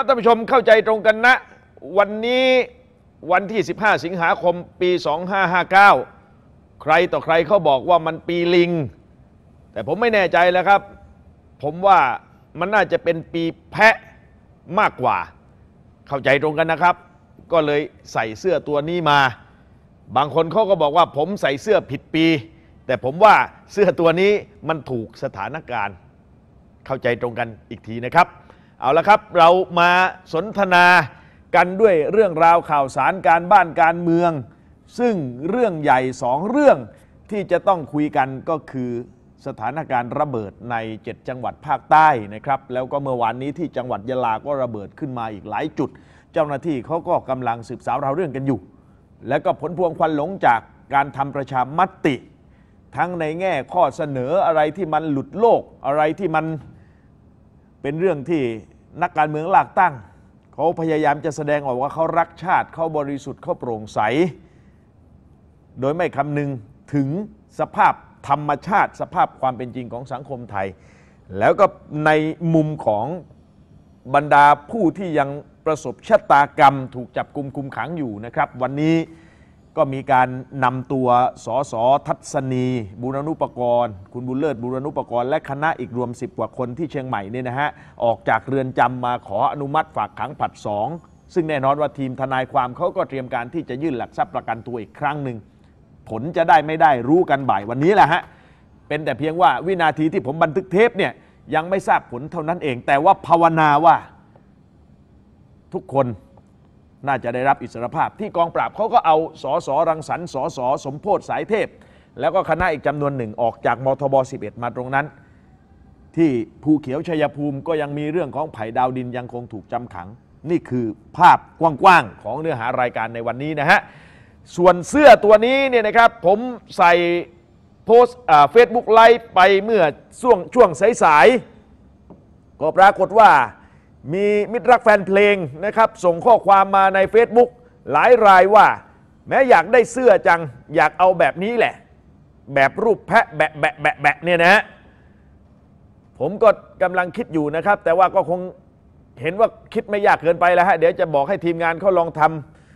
ับท่านผู้ชมเข้าใจตรงกันนะ วันนี้วันที่ 15 สิงหาคม ปี 2559 ใครต่อใครเขาบอกว่ามันปีลิงแต่ผมไม่แน่ใจแล้วครับ ผมว่ามันน่าจะเป็นปีแพะมากกว่า เข้าใจตรงกันนะครับ ก็เลยใส่เสื้อตัวนี้มา บางคนเขาก็บอกว่าผมใส่เสื้อผิดปี แต่ผมว่าเสื้อตัวนี้มันถูกสถานการณ์ เข้าใจตรงกันอีกทีนะครับเอาละครับเรามาสนทนากันด้วยเรื่องราวข่าวสารการบ้านการเมือง ซึ่งเรื่องใหญ่สองเรื่องที่จะต้องคุยกันก็คือสถานการณ์ระเบิดใน7จังหวัดภาคใต้นะครับแล้วก็เมื่อวานนี้ที่จังหวัดยะลาก็ระเบิดขึ้นมาอีกหลายจุด เจ้าหน้าที่เขาก็กำลังสืบสาวราวเรื่องกันอยู่ และก็ผลพวงควันหลงจากการทำประชามติ ทั้งในแง่ข้อเสนออะไรที่มันหลุดโลกอะไรที่มันเป็นเรื่องที่นักการเมืองหลากตั้ง เขาพยายามจะแสดงออกว่าเขารักชาติเขาบริสุทธิ์เขาโปร่งใส โดยไม่คำนึงถึงสภาพธรรมชาติ สภาพความเป็นจริงของสังคมไทย แล้วก็ในมุมของบรรดาผู้ที่ยังประสบชะตากรรม ถูกจับกลุ่มคุมขังอยู่นะครับ วันนี้ก็มีการนำตัวสอสอทัศนีบุรณุปกรณ์คุณบุญเลิศ บุรณุปกรณ์และคณะอีกรวม10กว่าคนที่เชียงใหม่เนี่ยนะฮะออกจากเรือนจำมาขออนุมัติฝากขังผัดสอง ซึ่งแน่นอนว่าทีมทนายความเขาก็เตรียมการที่จะยื่นหลักทรัพย์ประกันตัวอีกครั้งหนึ่งผลจะได้ไม่ได้รู้กันบ่ายวันนี้แหละฮะเป็นแต่เพียงว่าวินาทีที่ผมบันทึกเทปเนี่ยยังไม่ทราบผลเท่านั้นเองแต่ว่าภาวนาว่า ทุกคนน่าจะได้รับอิสรภาพที่กองปราบเขาก็เอาสอสอรังสรรสอสอสมโพศสายเทพ แล้วก็คณะอีกจำนวนหนึ่งออกจากมทบ 11มาตรงนั้น ที่ภูเขียวชัยภูมิก็ยังมีเรื่องของไผ่ดาวดินยังคงถูกจำขัง นี่คือภาพกว้าง ๆ ของเนื้อหารายการในวันนี้นะฮะ ส่วนเสื้อตัวนี้เนี่ยนะครับ ผมใส่โพสเฟซบุ๊กไลฟ์ไปเมื่อช่วงช่วงสายๆก็ปรากฏว่ามีมิตรรักแฟนเพลงนะครับ ส่งข้อความมาใน Facebook หลายรายว่า แม้อยากได้เสื้อจังอยากเอาแบบนี้แหละ แบบรูปแพะแบะแบะแบะแบะเนี่ยนะ ผมก็กำลังคิดอยู่นะครับ แต่ว่าก็คงเห็นว่าคิดไม่ยากเกินไปแล้วฮะเดี๋ยวจะบอกให้ทีมงานเขาลองท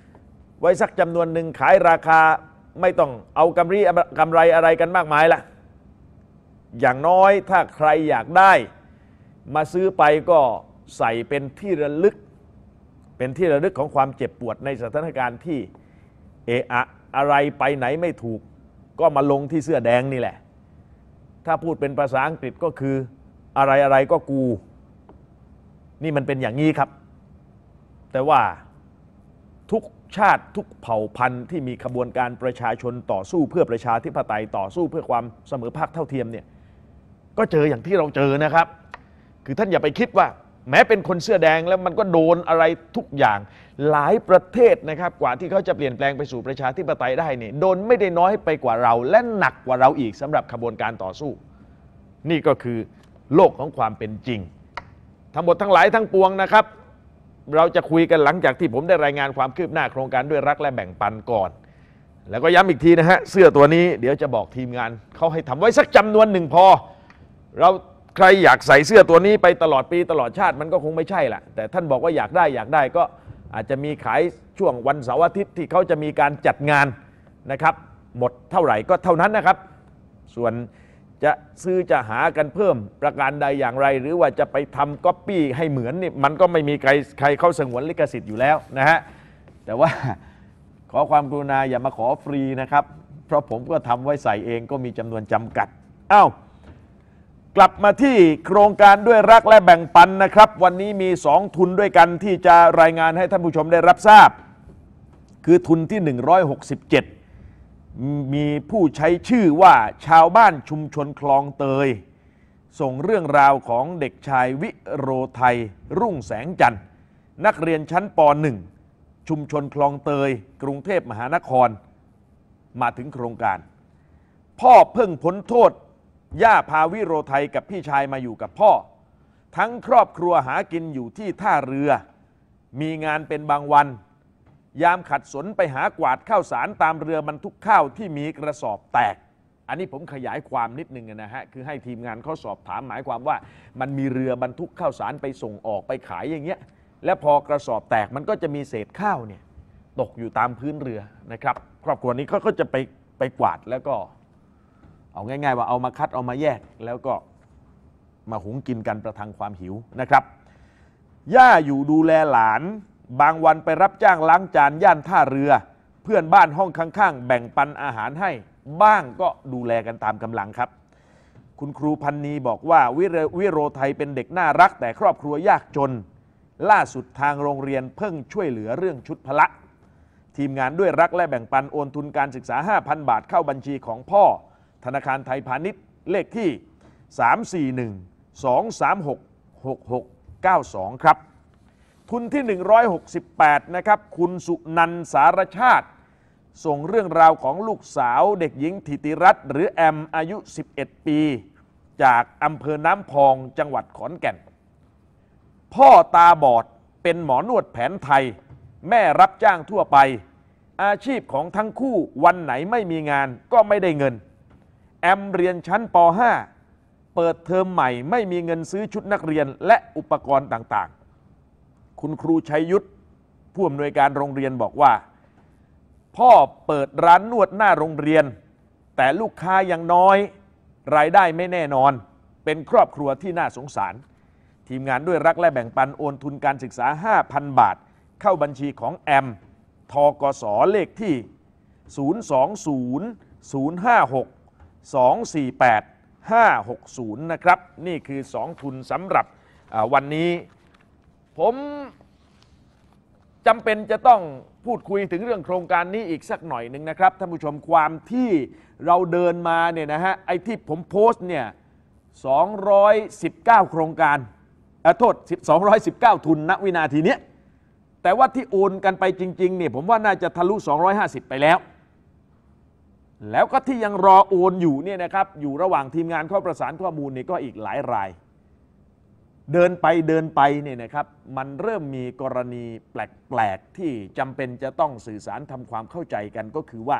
ำไว้สักจำนวนหนึ่งขายราคา ไม่ต้องเอากำไรกำไรอะไรกันมากมายละอย่างน้อยถ้าใครอยากได้ มาซื้อไปก็ใส่เป็นที่ระลึกเป็นที่ระลึกของความเจ็บปวดในสถานการณ์ที่เอะอะอะไรไปไหนไม่ถูกก็มาลงที่เสื้อแดงนี่แหละ ถ้าพูดเป็นภาษาอังกฤษก็คือ อะไรอะไรก็กู นี่มันเป็นอย่างนี้ครับ แต่ว่าทุกชาติทุกเผ่าพันธุ์ที่มีขบวนการประชาชนต่อสู้เพื่อประชาธิปไตยต่อสู้เพื่อความเสมอภาคเท่าเทียมเนี่ยก็เจออย่างที่เราเจอนะครับ คือท่านอย่าไปคิดว่าแม้เป็นคนเสื้อแดงแล้วมันก็โดนอะไรทุกอย่าง หลายประเทศนะครับกว่าที่เขาจะเปลี่ยนแปลงไปสู่ประชาธิปไตยได้นี่โดนไม่ได้น้อยไปกว่าเรา และหนักกว่าเราอีกสำหรับขบวนการต่อสู้ นี่ก็คือโลกของความเป็นจริงทั้งหมดทั้งหลายทั้งปวงนะครับ เราจะคุยกันหลังจากที่ผมได้รายงานความคืบหน้าโครงการด้วยรักและแบ่งปันก่อน แล้วก็ย้ำอีกทีนะฮะเสื้อตัวนี้เดี๋ยวจะบอกทีมงานเขาให้ทำไว้สักจำนวนหนึ่งพอเราใครอยากใส่เสื้อตัวนี้ไปตลอดปีตลอดชาติมันก็คงไม่ใช่ละแต่ท่านบอกว่าอยากได้อยากได้ก็อาจจะมีขายช่วงวันเสาร์อาทิตย์ที่เขาจะมีการจัดงานนะครับ หมดเท่าไหร่ก็เท่านั้นนะครับ ส่วนจะซื้อจะหากันเพิ่มประการใดอย่างไร หรือว่าจะไปทำก๊อปปี้ให้เหมือนนี่มันก็ไม่มีใครใครเข้าสงวนลิขสิทธิ์อยู่แล้วนะฮะแต่ว่าขอความกรุณาอย่ามาขอฟรีนะครับ เพราะผมก็ทำไว้ใส่เองก็มีจำนวนจำกัดอา้าวกลับมาที่โครงการด้วยรักและแบ่งปันนะครับ วันนี้มี2ทุนด้วยกันที่จะรายงานให้ท่านผู้ชมได้รับทราบ คือทุนที่ 167 มีผู้ใช้ชื่อว่าชาวบ้านชุมชนคลองเตย ส่งเรื่องราวของเด็กชายวิโรไทย รุ่งแสงจันทร์นักเรียนชั้นป .1 ชุมชนคลองเตย กรุงเทพมหานคร มาถึงโครงการ พ่อเพิ่งพ้นโทษย่าพาวิโรไทยกับพี่ชายมาอยู่กับพ่อทั้งครอบครัวหากินอยู่ที่ท่าเรือมีงานเป็นบางวัน ยามขัดสนไปหากวาดข้าวสาร ตามเรือบรรทุกข้าวที่มีกระสอบแตก อันนี้ผมขยายความนิดนึงนะฮะคือให้ทีมงานเขาสอบถามหมายความว่า มันมีเรือบรรทุกข้าวสารไปส่งออกไปขายอย่างเงี้ยและพอกระสอบแตกมันก็จะมีเศษข้าวเนี่ยตกอยู่ตามพื้นเรือนะครับ ครอบครัวนี้เขาก็จะไปไปกวาดแล้วก็เอาง่ายๆ ว่าเอามาคัด เอามาแยก แล้วก็ มาหุงกินกันประทังความหิวนะครับ ย่าอยู่ดูแลหลาน บางวันไปรับจ้างล้างจานย่านท่าเรือ เพื่อนบ้านห้องข้างๆ แบ่งปันอาหารให้บ้างก็ดูแลกันตามกำลังครับ คุณครูพันนี บอกว่าวิโรไทยเป็นเด็กน่ารักแต่ครอบครัวยากจน ล่าสุดทางโรงเรียนเพิ่งช่วยเหลือเรื่องชุดพละทีมงานด้วยรักและแบ่งปันโอนทุนการศึกษา 5,000 บาทเข้าบัญชีของพ่อธนาคารไทยพาณิชย์เลขที่ 341-236-6692 ครับ ทุนที่ 168 นะครับ คุณสุนันสารชาติ ส่งเรื่องราวของลูกสาวเด็กหญิงธิติรัตน์หรือแอมอายุ 11 ปี จากอำเภอน้ำพอง จังหวัดขอนแก่น พ่อตาบอดเป็นหมอนวดแผนไทยแม่รับจ้างทั่วไป อาชีพของทั้งคู่วันไหนไม่มีงานก็ไม่ได้เงินแอมเรียนชั้นป .5 เปิดเทอมใหม่ ไม่มีเงินซื้อชุดนักเรียนและอุปกรณ์ต่างๆ คุณครูชัยยุทธผู้อำนวยการโรงเรียนบอกว่า พ่อเปิดร้านนวดหน้าโรงเรียน แต่ลูกค้ายังน้อย รายได้ไม่แน่นอน เป็นครอบครัวที่น่าสงสาร ทีมงานด้วยรักและแบ่งปันโอนทุนการศึกษา 5,000 บาทเข้าบัญชีของแอมทกสเลขที่020 056 248 560นะครับนี่คือ 2 ทุนสำหรับวันนี้ ผมจำเป็นจะต้องพูดคุยถึงเรื่องโครงการนี้อีกสักหน่อยหนึ่งนะครับท่านผู้ชมความที่เราเดินมาเนี่ยนะฮะไอ้ที่ผมโพสต์เนี่ย219 โครงการอโทษ 219 ทุนณวินาทีนี้แต่ว่าที่โอนกันไปจริงๆเนี่ยผมว่าน่าจะทะลุ 250 ไปแล้วแล้วก็ที่ยังรอโอนอยู่เนี่ยนะครับ อยู่ระหว่างทีมงานเข้าประสานข้อมูลนี่ก็อีกหลายราย เดินไปเดินไปเนี่ยนะครับมันเริ่มมีกรณีแปลกๆที่จำเป็นจะต้องสื่อสารทำความเข้าใจกันก็คือว่า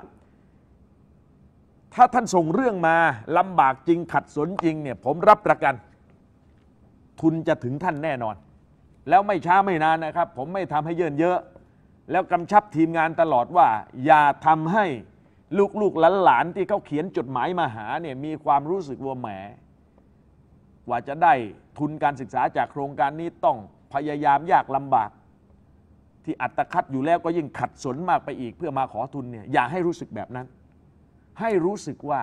ถ้าท่านส่งเรื่องมาลำบากจริงขัดสนจริงเนี่ยผมรับประกัน ทุนจะถึงท่านแน่นอน แล้วไม่ช้าไม่นานนะครับ ผมไม่ทำให้เยินเยอะ แล้วกำชับทีมงานตลอดว่า อย่าทำให้ลูกลูกหลานๆ ที่เขาเขียนจดหมายมาหาเนี่ยมีความรู้สึกว่าแหมกว่าจะได้ทุนการศึกษาจากโครงการนี้ต้องพยายามยากลำบาก ที่อัตคัดอยู่แล้วก็ยิ่งขัดสนมากไปอีก เพื่อมาขอทุนเนี่ยอย่าให้รู้สึกแบบนั้น ให้รู้สึกว่า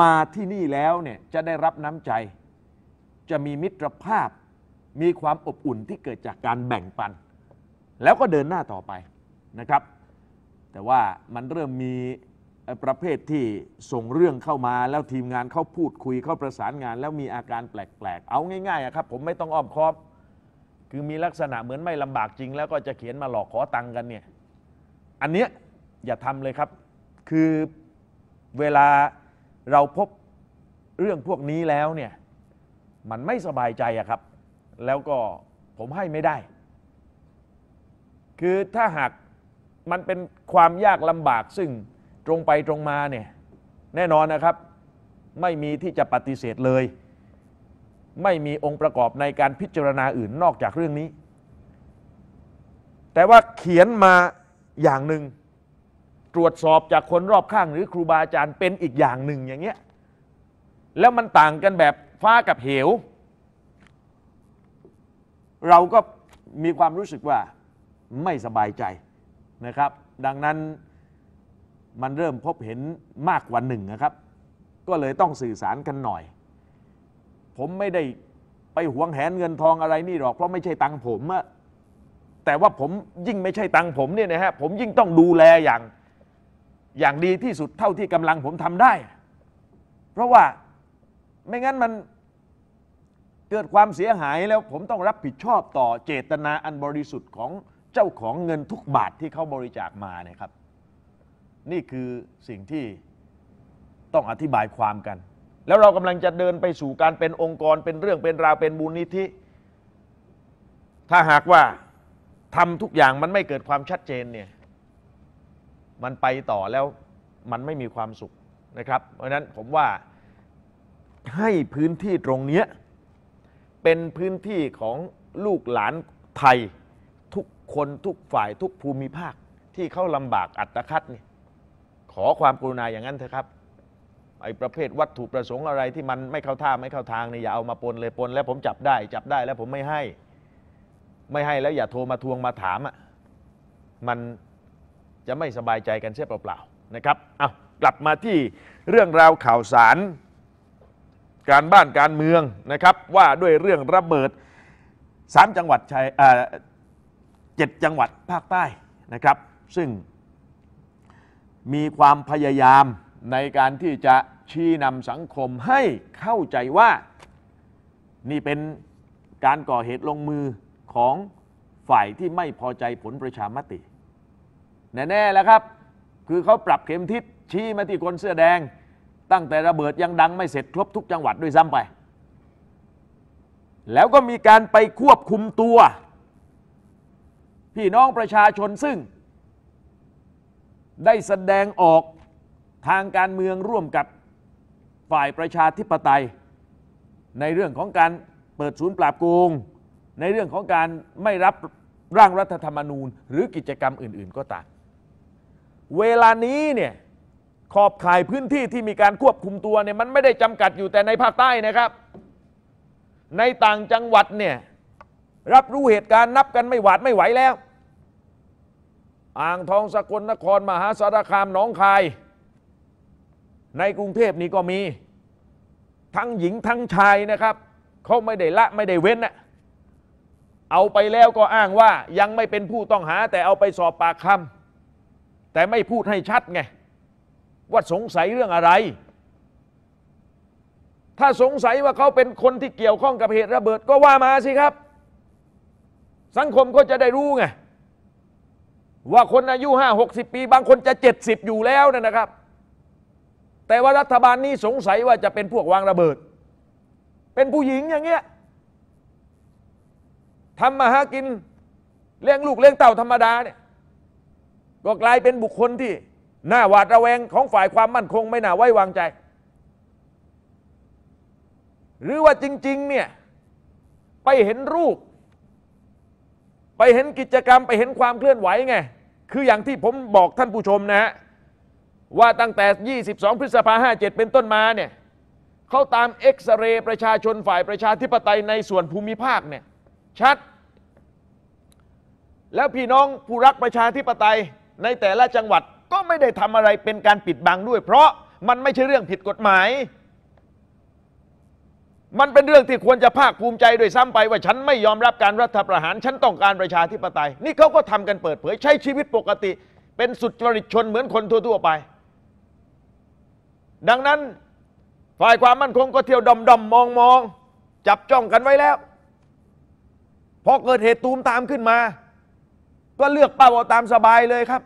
มาที่นี่แล้วเนี่ยจะได้รับน้ำใจ จะมีมิตรภาพมีความอบอุ่นที่เกิดจากการแบ่งปัน แล้วก็เดินหน้าต่อไปนะครับแต่ว่ามันเริ่มมีประเภทที่ส่งเรื่องเข้ามาแล้วทีมงานเขาพูดคุยเขาประสานงาน แล้วมีอาการแปลกๆเอาง่ายๆครับผมไม่ต้องอ้อมคอบคือมีลักษณะเหมือนไม่ลำบากจริง แล้วก็จะเขียนมาหลอกขอตังค์กันเนี่ยอันเนี้ยอย่าทำเลยครับ คือเวลาเราพบเรื่องพวกนี้แล้วเนี่ยมันไม่สบายใจอะครับแล้วก็ผมให้ไม่ได้ คือถ้าหากมันเป็นความยากลำบากซึ่งตรงไปตรงมาเนี่ยแน่นอนนะครับ ไม่มีที่จะปฏิเสธเลย ไม่มีองค์ประกอบในการพิจารณาอื่นนอกจากเรื่องนี้ แต่ว่าเขียนมาอย่างหนึ่งตรวจสอบจากคนรอบข้างหรือครูบาอาจารย์เป็นอีกอย่างหนึ่งอย่างเงี้ยแล้วมันต่างกันแบบฟ้ากับเหว เราก็มีความรู้สึกว่าไม่สบายใจนะครับดังนั้นมันเริ่มพบเห็นมากกว่าหนึ่งนะครับ ก็เลยต้องสื่อสารกันหน่อย ผมไม่ได้ไปหวงแหนเงินทองอะไรนี่หรอกเพราะไม่ใช่ตังผมอะแต่ว่าผมยิ่งไม่ใช่ตังผมเนี่ยนะฮะผมยิ่งต้องดูแลอย่างอย่างดีที่สุดเท่าที่กำลังผมทำได้ เพราะว่าไม่งั้นมันเกิดความเสียหายแล้วผมต้องรับผิดชอบต่อเจตนาอันบริสุทธิ์ของเจ้าของเงินทุกบาทที่เขาบริจาคมาเนี่ยครับ นี่คือสิ่งที่ต้องอธิบายความกัน แล้วเรากำลังจะเดินไปสู่การเป็นองค์กร เป็นเรื่องเป็นราว เป็นมูลนิธิ ถ้าหากว่าทำทุกอย่างมันไม่เกิดความชัดเจนเนี่ยมันไปต่อแล้วมันไม่มีความสุขนะครับเพราะนั้นผมว่าให้พื้นที่ตรงนี้เป็นพื้นที่ของลูกหลานไทยคนทุกฝ่ายทุกภูมิภาคที่เขาลำบากอัตคัดนี่ขอความกรุณาอย่างนั้นเถอะครับไอ้ประเภทวัตถุประสงค์อะไรที่มันไม่เข้าท่าไม่เข้าทางนี่อย่าเอามาปนเลยปน แล้วผมจับได้จับได้แล้วผมไม่ให้ ไม่ให้แล้วอย่าโทรมาทวงมาถามอ่ะมันจะไม่สบายใจกันเสียเปล่าๆนะครับเอากลับมาที่เรื่องราวข่าวสาร การบ้านการเมืองนะครับ ว่าด้วยเรื่องระเบิดสามจังหวัดชายอ่า7จังหวัดภาคใต้นะครับ ซึ่งมีความพยายามในการที่จะชี้นำสังคมให้เข้าใจว่านี่เป็นการก่อเหตุลงมือของฝ่ายที่ไม่พอใจผลประชามติ แน่ๆแล้วครับ คือเขาปรับเข็มทิศชี้มาที่คนเสื้อแดง ตั้งแต่ระเบิดยังดังไม่เสร็จครบทุกจังหวัดด้วยซ้ำไป แล้วก็มีการไปควบคุมตัวพี่น้องประชาชนซึ่งได้แสดงออกทางการเมืองร่วมกับฝ่ายประชาธิปไตย ในเรื่องของการเปิดศูนย์ปราบโกงในเรื่องของการไม่รับร่างรัฐธรรมนูญหรือกิจกรรมอื่น ๆก็ตามเวลานี้เนี่ยขอบข่ายพื้นที่ที่มีการควบคุมตัวเนี่ยมันไม่ได้จำกัดอยู่แต่ในภาคใต้นะครับ ในต่างจังหวัดเนี่ยรับรู้เหตุการณ์นับกันไม่หวาดไม่ไหวแล้ว อ่างทองสกลนครมหาสารคามหนองคาย ในกรุงเทพนี่ก็มีทั้งหญิงทั้งชายนะครับ เขาไม่ได้ละไม่ได้เว้นนะเอาไปแล้วก็อ้างว่ายังไม่เป็นผู้ต้องหา แต่เอาไปสอบปากคำแต่ไม่พูดให้ชัดไง ว่าสงสัยเรื่องอะไร ถ้าสงสัยว่าเขาเป็นคนที่เกี่ยวข้องกับเหตุระเบิดก็ว่ามาสิครับสังคมก็จะได้รู้ไงว่าคนอายุห้าหกสิบปี บางคนจะเจ็ดสิบอยู่แล้วนะครับ แต่ว่ารัฐบาลนี้สงสัยว่าจะเป็นพวกวางระเบิด เป็นผู้หญิงอย่างเงี้ยทำมาหากินเลี้ยงลูกเลี้ยงเต่าธรรมดาเนี่ยก็กลายเป็นบุคคลที่น่าหวาดระแวงของฝ่ายความมั่นคงไม่น่าไว้วางใจ หรือว่าจริงๆเนี่ยไปเห็นรูปไปเห็นกิจกรรมไปเห็นความเคลื่อนไหวไง คืออย่างที่ผมบอกท่านผู้ชมนะฮะว่าตั้งแต่ 22 พฤษภา57 เป็นต้นมาเนี่ยเขาตามเอ็กซเรย์ประชาชนฝ่ายประชาธิปไตยในส่วนภูมิภาคเนี่ยชัด แล้วพี่น้องผู้รักประชาธิปไตย ในแต่ละจังหวัดก็ไม่ได้ทำอะไรเป็นการปิดบังด้วย เพราะมันไม่ใช่เรื่องผิดกฎหมายมันเป็นเรื่องที่ควรจะภาคภูมิใจด้วยซ้ำไปว่าฉันไม่ยอมรับการรัฐประหาร ฉันต้องการประชาธิปไตย นี่เขาก็ทำกันเปิดเผยใช้ชีวิตปกติ เป็นสุจริตชนเหมือนคนทั่วๆไป ดังนั้นฝ่ายความมั่นคงก็เที่ยวดอมดมมองมองจับจ้องกันไว้แล้วพอเกิดเหตุตูมตามขึ้นมา ก็เลือกเป้าเอาตามสบายเลยครับ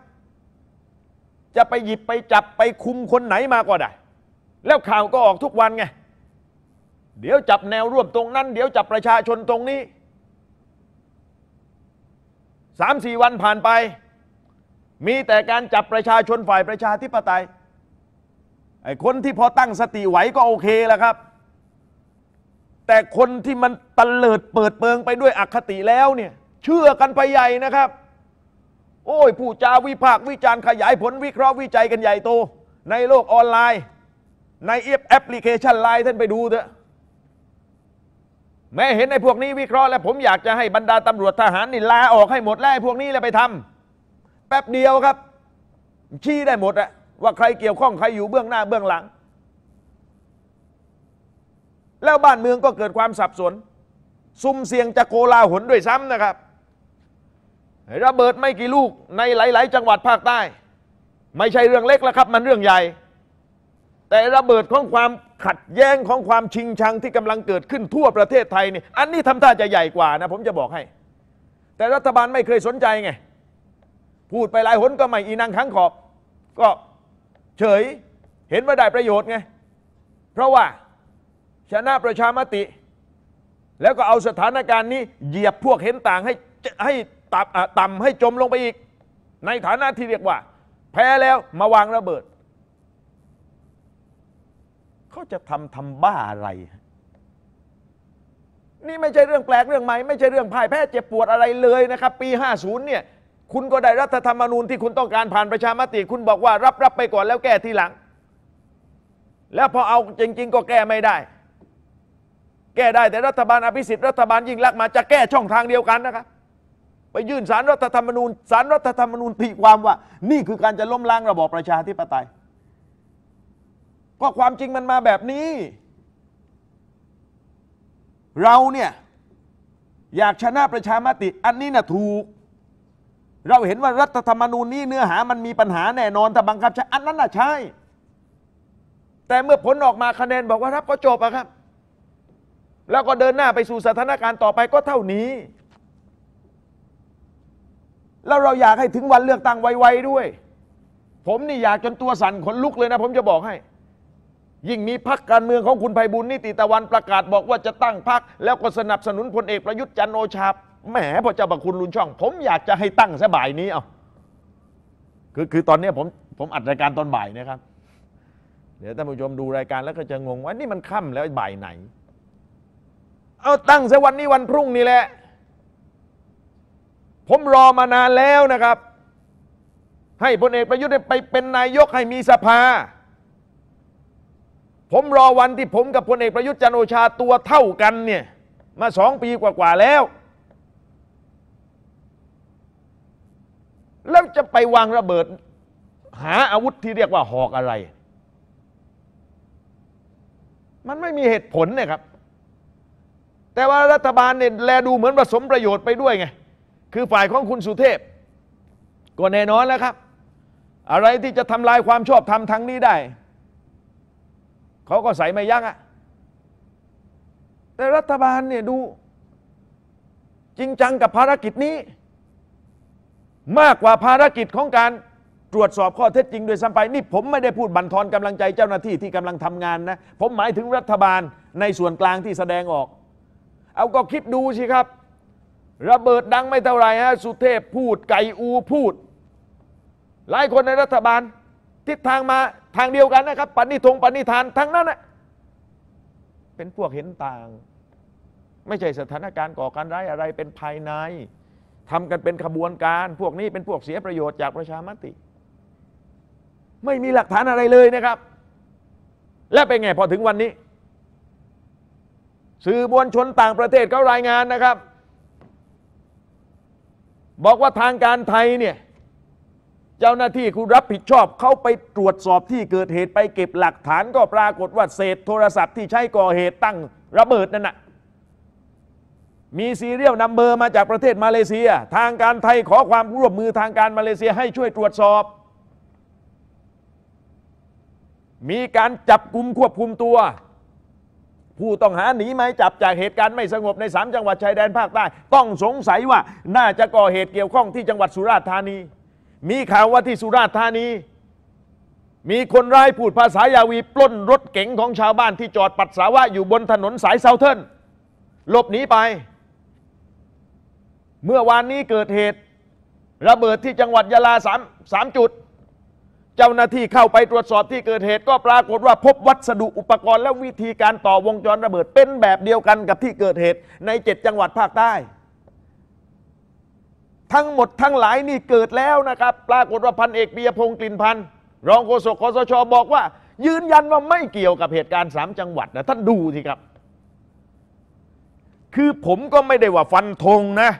จะไปหยิบไปจับไปคุมคนไหนมาก็ได้ แล้วข่าวก็ออกทุกวันไงเดี๋ยวจับแนวร่วมตรงนั้น เดี๋ยวจับประชาชนตรงนี้สามสี่วันผ่านไป มีแต่การจับประชาชนฝ่ายประชาธิปไตยไอ้คนที่พอตั้งสติไหวก็โอเคแล้วครับ แต่คนที่มันตะเลิดเปิดเปิงไปด้วยอคติแล้วเนี่ยเชื่อกันไปใหญ่นะครับ โอ้ยผู้จาวิพากษ์วิจารณ์ขยายผลวิเคราะห์วิจัยกันใหญ่โต ในโลกออนไลน์ ในแอปพลิเคชันไลน์ท่านไปดูเถอะแม้เห็นในพวกนี้วิเคราะห์แล้วผมอยากจะให้บรรดาตำรวจทหารนี่ลาออกให้หมดแล้วพวกนี้แล้วไปทำ แป๊บเดียวครับ ชี้ได้หมดอะว่าใครเกี่ยวข้องใครอยู่เบื้องหน้าเบื้องหลัง แล้วบ้านเมืองก็เกิดความสับสน ซุ่มเสี่ยงจะโกลาหลด้วยซ้ำนะครับระเบิดไม่กี่ลูกในหลาย ๆ จังหวัดภาคใต้ไม่ใช่เรื่องเล็กแล้วครับ มันเรื่องใหญ่ แต่ระเบิดของความขัดแย้งของความชิงชังที่กำลังเกิดขึ้นทั่วประเทศไทยนี่อันนี้ทำท่าจะใหญ่กว่านะผมจะบอกให้ แต่รัฐบาลไม่เคยสนใจไง พูดไปหลายหนก็ไม่อีนางขังขอบ ก็เฉยเห็นว่าได้ประโยชน์ไง เพราะว่าชนะประชามติ แล้วก็เอาสถานการณ์นี้เหยียบพวกเห็นต่างให้ให้ต่ำให้จมลงไปอีก ในฐานะที่เรียกว่า แพ้แล้วมาวางระเบิดาจะทำทำบ้าอะไร นี่ไม่ใช่เรื่องแปลกเรื่องใหม่ไม่ใช่เรื่องพ่ายแพ้เจ็บปวดอะไรเลยนะครับปี 50เนี่ยคุณก็ได้รัฐธรรมนูญที่คุณต้องการผ่านประชามติ คุณบอกว่า รับรับไปก่อนแล้วแก้ทีหลัง แล้วพอเอาจริง ๆ ก็แก้ไม่ได้ แก้ได้แต่รัฐบาลอภิสิทธิ์รัฐบาลยิ่งลักมา จะแก้ช่องทางเดียวกันนะครับไปยื่นสารรัฐธรรมนูญสารรัฐธรรมนูญตีความว่า นี่คือการจะล้มล้างระบอบประชาธิปไตยก็ความจริงมันมาแบบนี้ เราเนี่ย อยากชนะประชามติ อันนี้นะ่ะถูก เราเห็นว่ารัฐธรรมนูญนี้เนื้อหามันมีปัญหาแน่นอนแต่บังคับใช้อันนั้นน่ะใช่ แต่เมื่อผลออกมาคะแนนบอกว่ารับก็จบอะครับ แล้วก็เดินหน้าไปสู่สถานการณ์ต่อไปก็เท่านี้ แล้วเราอยากให้ถึงวันเลือกตั้งไวๆด้วย ผมนี่อยากจนตัวสั่นขนลุกเลยนะผมจะบอกให้ยิ่งมีพักการเมืองของคุณภัยบุญนิติตะวันประกาศบอกว่าจะตั้งพักแล้วก็สนับสนุนพลเอกประยุทธ์จันโอชาแหมพอเจ้าบักคุณลุนช่อง ผมอยากจะให้ตั้งสบ่ายนี้เอาคือคือตอนนี้ผมผมอัดรายการตอนบ่ายนะครับ เดี๋ยวท่านผู้ชมดูรายการแล้วก็จะงงว่านี่มันค่ำแล้วบ่ายไหน เอาตั้งสวันนี้วันพรุ่งนี้แหละ ผมรอมานานแล้วนะครับ ให้พลเอกประยุทธ์ไปเป็นนายกให้มีสภาผมรอวันที่ผมกับพลเอกประยุทธ์จันโอชาตัวเท่ากันเนี่ยมาสองปีกว่าๆแล้ว แล้วจะไปวางระเบิดหาอาวุธที่เรียกว่าหอกอะไร มันไม่มีเหตุผลนะครับ แต่ว่ารัฐบาลเนี่ยแลดูเหมือนผสมประโยชน์ไปด้วยไง คือฝ่ายของคุณสุเทพ ก็แน่นอนแล้วครับ อะไรที่จะทำลายความชอบธรรมทางนี้ได้เขาก็ใส่ไม่ยั้งอะแต่รัฐบาลเนี่ยดู จริงจังกับภารกิจนี้ มากกว่าภารกิจของการ ตรวจสอบข้อเท็จจริงโดยซ้ำไป นี่ผมไม่ได้พูดบั่นทอนกำลังใจเจ้าหน้าที่ที่กำลังทำงานนะ ผมหมายถึงรัฐบาลในส่วนกลางที่แสดงออก เอาก็คิดดูสิครับ ระเบิดดังไม่เท่าไหร่ฮะสุเทพพูดไก่อูพูด หลายคนในรัฐบาลทิศทางมาทางเดียวกันนะครับปณิธงปณิธานทั้งนั้นนะเป็นพวกเห็นต่าง ไม่ใช่สถานการณ์ก่อการร้ายอะไร เป็นภายใน ทำกันเป็นขบวนการพวกนี้เป็นพวกเสียประโยชน์จากประชามติ ไม่มีหลักฐานอะไรเลยนะครับ และเป็นไงพอถึงวันนี้ สื่อมวลชนต่างประเทศเขารายงานนะครับ บอกว่าทางการไทยเนี่ยเจ้าหน้าที่คุณรับผิดชอบเขาไปตรวจสอบที่เกิดเหตุไปเก็บหลักฐานก็ปรากฏว่าเศษ โทรศัพท์ที่ใช้ก่อเหตุตั้ง ระเบิดนั่นนะมีซีเรียลนัมเบอร์มาจากประเทศมาเลเซีย ทางการไทยขอความร่วมมือทางการมาเลเซียให้ช่วยตรวจสอบ มีการจับกลุ่มควบคุมตัว ผู้ต้องหาหนีไม่จับจากเหตุการณ์ไม่สงบใน3จังหวัดชายแดนภาคใต้ต้องสงสัยว่า น่าจะก่อเหตุเกี่ยวข้องที่จังหวัดสุราษฎร์ธานีมีข่าวว่าที่สุราษฎร์ธานีมีคนร้ายพูดภาษายาวีปล้นรถเก๋งของชาวบ้านที่จอดปัสสาวะอยู่บนถนนสายเซาเทิร์นหลบหนีไป เมื่อวานนี้เกิดเหตุระเบิดที่จังหวัดยะลาสามสามจุด เจ้าหน้าที่เข้าไปตรวจสอบที่เกิดเหตุก็ปรากฏว่าพบวัสดุอุปกรณ์และวิธีการต่อวงจรระเบิดเป็นแบบเดียวกันกับที่เกิดเหตุในเจ็ดจังหวัดภาคใต้ทั้งหมดทั้งหลายนี่เกิดแล้วนะครับ ปรากฏว่าพันเอกปียพงศ์กลิ่นพันธ์รองโฆษกคสช บอกว่า ยืนยันว่าไม่เกี่ยวกับเหตุการณ์สามจังหวัดนะท่านดูสิครับ คือผมก็ไม่ได้ว่าฟันธงนะ